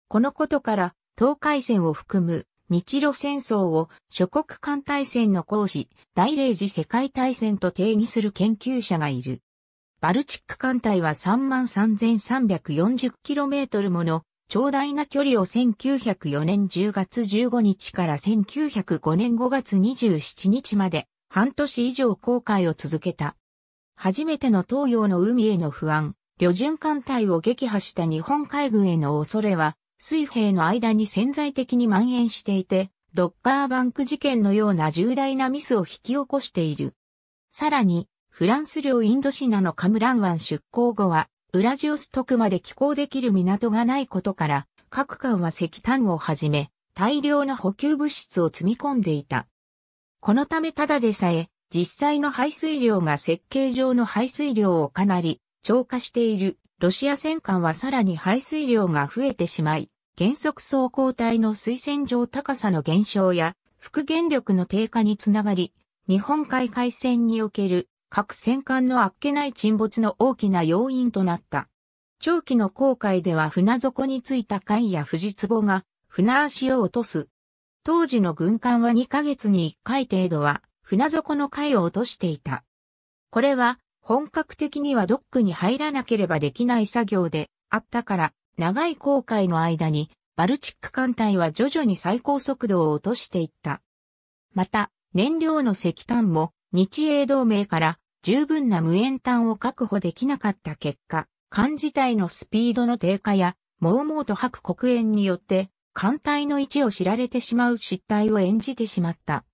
このことから、東海戦を含む日露戦争を諸国間大戦の講師、大霊寺世界大戦と定義する研究者がいる。バルチック艦隊は 33,340km もの長大な距離を1904年10月15日から1905年5月27日まで半年以上航海を続けた。初めての東洋の海への不安、旅順艦隊を撃破した日本海軍への恐れは水平の間に潜在的に蔓延していて、ドッカーバンク事件のような重大なミスを引き起こしている。さらに、フランス領インドシナのカムラン湾出港後は、ウラジオストクまで寄港できる港がないことから、各艦は石炭をはじめ、大量の補給物質を積み込んでいた。このためただでさえ、実際の排水量が設計上の排水量をかなり超過しているロシア戦艦はさらに排水量が増えてしまい、減速走行体の推薦上高さの減少や復元力の低下につながり、日本海海戦における各戦艦のあっけない沈没の大きな要因となった。長期の航海では船底についた貝や藤壺が船足を落とす。当時の軍艦は2ヶ月に1回程度は船底の貝を落としていた。これは本格的にはドックに入らなければできない作業であったから長い航海の間に、バルチック艦隊は徐々に最高速度を落としていった。また、燃料の石炭も日英同盟から十分な無塩炭を確保できなかった結果、艦自体のスピードの低下や、もうもうと吐く黒煙によって、艦隊の位置を知られてしまう失態を演じてしまった。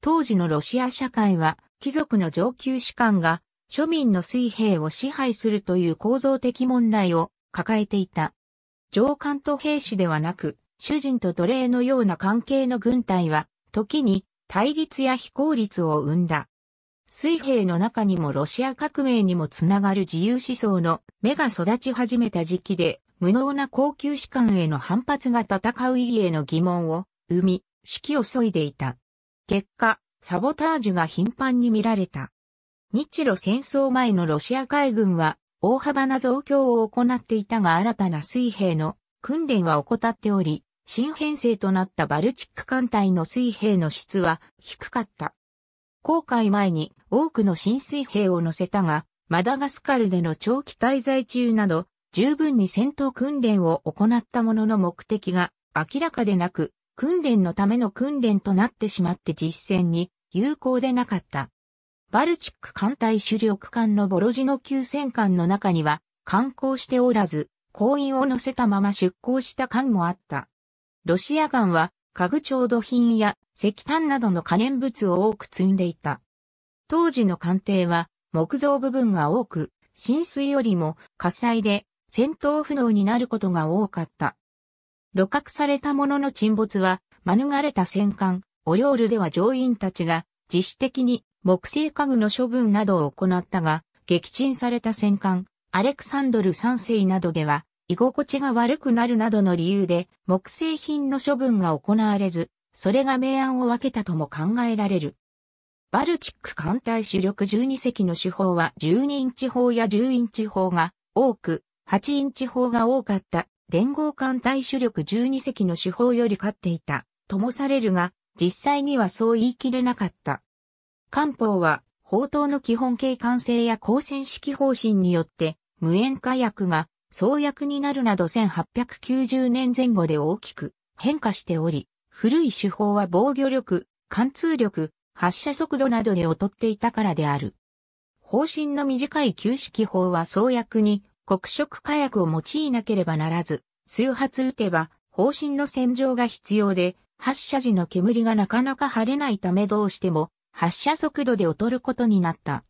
当時のロシア社会は、貴族の上級士官が庶民の水兵を支配するという構造的問題を抱えていた。上官と兵士ではなく、主人と奴隷のような関係の軍隊は、時に対立や非効率を生んだ。水兵の中にもロシア革命にもつながる自由思想の目が育ち始めた時期で、無能な高級士官への反発が戦う意義への疑問を生み、指揮を削いでいた。結果、サボタージュが頻繁に見られた。日露戦争前のロシア海軍は大幅な増強を行っていたが新たな水兵の訓練は怠っており、新編成となったバルチック艦隊の水兵の質は低かった。航海前に多くの新水兵を乗せたが、マダガスカルでの長期滞在中など、十分に戦闘訓練を行ったものの目的が明らかでなく、訓練のための訓練となってしまって実戦に有効でなかった。バルチック艦隊主力艦のボロジノ急戦艦の中には、観光しておらず、行員を乗せたまま出港した艦もあった。ロシア艦は、家具調度品や石炭などの可燃物を多く積んでいた。当時の艦艇は、木造部分が多く、浸水よりも火災で戦闘不能になることが多かった。露獲されたものの沈没は、免れた戦艦、オリオールでは乗員たちが自主的に木製家具の処分などを行ったが、撃沈された戦艦、アレクサンドル3世などでは、居心地が悪くなるなどの理由で、木製品の処分が行われず、それが明暗を分けたとも考えられる。バルチック艦隊主力12隻の手法は12インチ砲や10インチ砲が多く、8インチ砲が多かった連合艦隊主力12隻の手法より勝っていた、ともされるが、実際にはそう言い切れなかった。官報は、法等の基本形完成や公選式方針によって、無縁化薬が創薬になるなど1890年前後で大きく変化しており、古い手法は防御力、貫通力、発射速度などで劣っていたからである。方針の短い旧式法は創薬に黒色火薬を用いなければならず、数発撃てば方針の洗浄が必要で、発射時の煙がなかなか晴れないためどうしても発射速度で劣ることになった。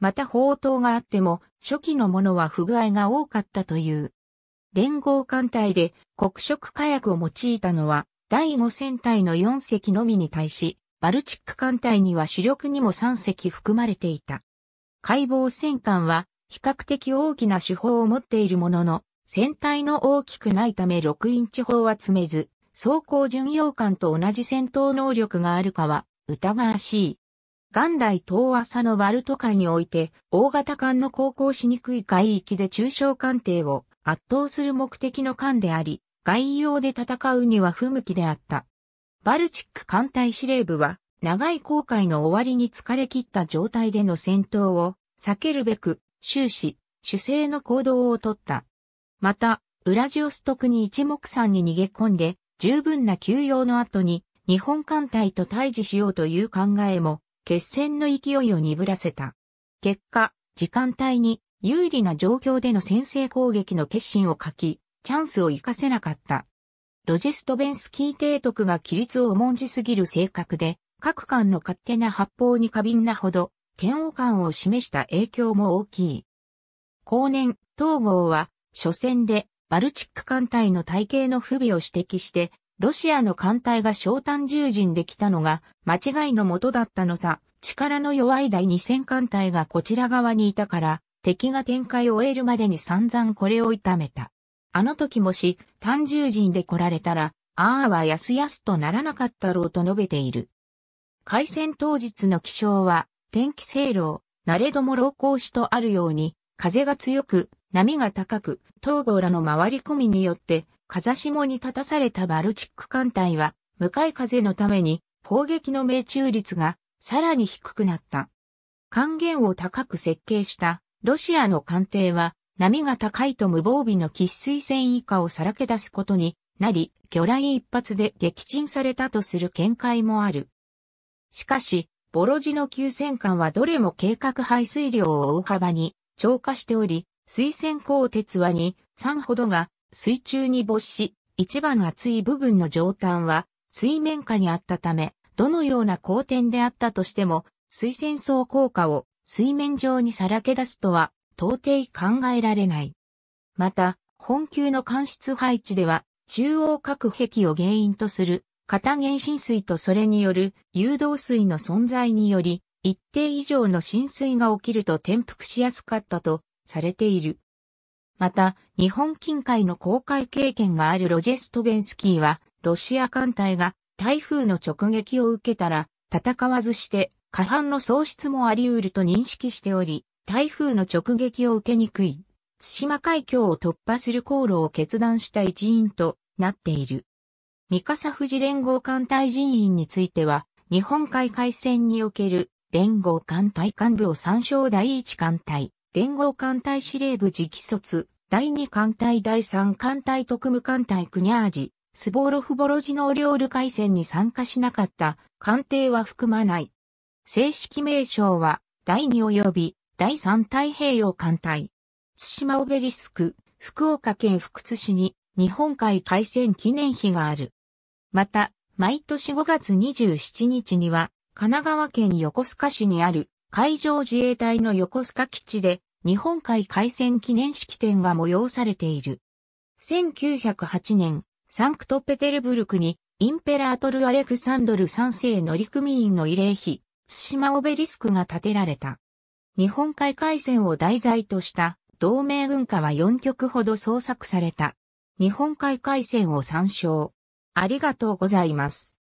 また砲塔があっても、初期のものは不具合が多かったという。連合艦隊で黒色火薬を用いたのは、第5戦隊の4隻のみに対し、バルチック艦隊には主力にも3隻含まれていた。解剖戦艦は、比較的大きな手法を持っているものの、船体の大きくないため6インチ砲は詰めず、装甲巡洋艦と同じ戦闘能力があるかは疑わしい。元来遠浅のバルト海において、大型艦の航行しにくい海域で中小艦艇を圧倒する目的の艦であり、外洋で戦うには不向きであった。バルチック艦隊司令部は、長い航海の終わりに疲れ切った状態での戦闘を避けるべく、終始、主勢の行動をとった。また、ウラジオストクに一目散に逃げ込んで、十分な休養の後に、日本艦隊と対峙しようという考えも決戦の勢いを鈍らせた。結果、時間帯に有利な状況での先制攻撃の決心を欠き、チャンスを活かせなかった。ロジェストベンスキー提督が規律を重んじすぎる性格で、各官の勝手な発砲に過敏なほど、嫌悪感を示した影響も大きい。後年、東郷は、初戦で、バルチック艦隊の体系の不備を指摘して、ロシアの艦隊が小単獣陣できたのが間違いのもとだったのさ、力の弱い第二戦艦隊がこちら側にいたから、敵が展開を終えるまでに散々これを痛めた。あの時もし、単獣陣で来られたら、ああはやすやすとならなかったろうと述べている。開戦当日の気象は、天気西路、慣れども老行しとあるように、風が強く、波が高く、東郷らの回り込みによって、風下に立たされたバルチック艦隊は、向かい風のために砲撃の命中率がさらに低くなった。還元を高く設計したロシアの艦艇は波が高いと無防備の喫水線以下をさらけ出すことになり、魚雷一発で撃沈されたとする見解もある。しかし、ボロジの急戦艦はどれも計画排水量を大幅に超過しており、水線鋼鉄は2、3ほどが水中に没し、一番厚い部分の上端は水面下にあったため、どのような光点であったとしても、水戦層効果を水面上にさらけ出すとは、到底考えられない。また、本級の間質配置では、中央各壁を原因とする、片原浸水とそれによる誘導水の存在により、一定以上の浸水が起きると転覆しやすかったとされている。また、日本近海の航海経験があるロジェストベンスキーは、ロシア艦隊が台風の直撃を受けたら、戦わずして過半の喪失もあり得ると認識しており、台風の直撃を受けにくい、津島海峡を突破する航路を決断した一員となっている。三笠富士連合艦隊人員については、日本海海戦における連合艦隊幹部を参照第一艦隊、連合艦隊司令部直卒、第2艦隊第3艦隊特務艦隊クニャージ、スボーロフボロジノオール海戦に参加しなかった艦艇は含まない。正式名称は第2及び第3太平洋艦隊。津島オベリスク、福岡県福津市に日本海海戦記念碑がある。また、毎年5月27日には神奈川県横須賀市にある海上自衛隊の横須賀基地で日本海海戦記念式典が催されている。1908年、サンクトペテルブルクにインペラートル・アレクサンドル3世乗組員の慰霊碑、津島オベリスクが建てられた。日本海海戦を題材とした同盟軍歌は4曲ほど創作された。日本海海戦を参照。ありがとうございます。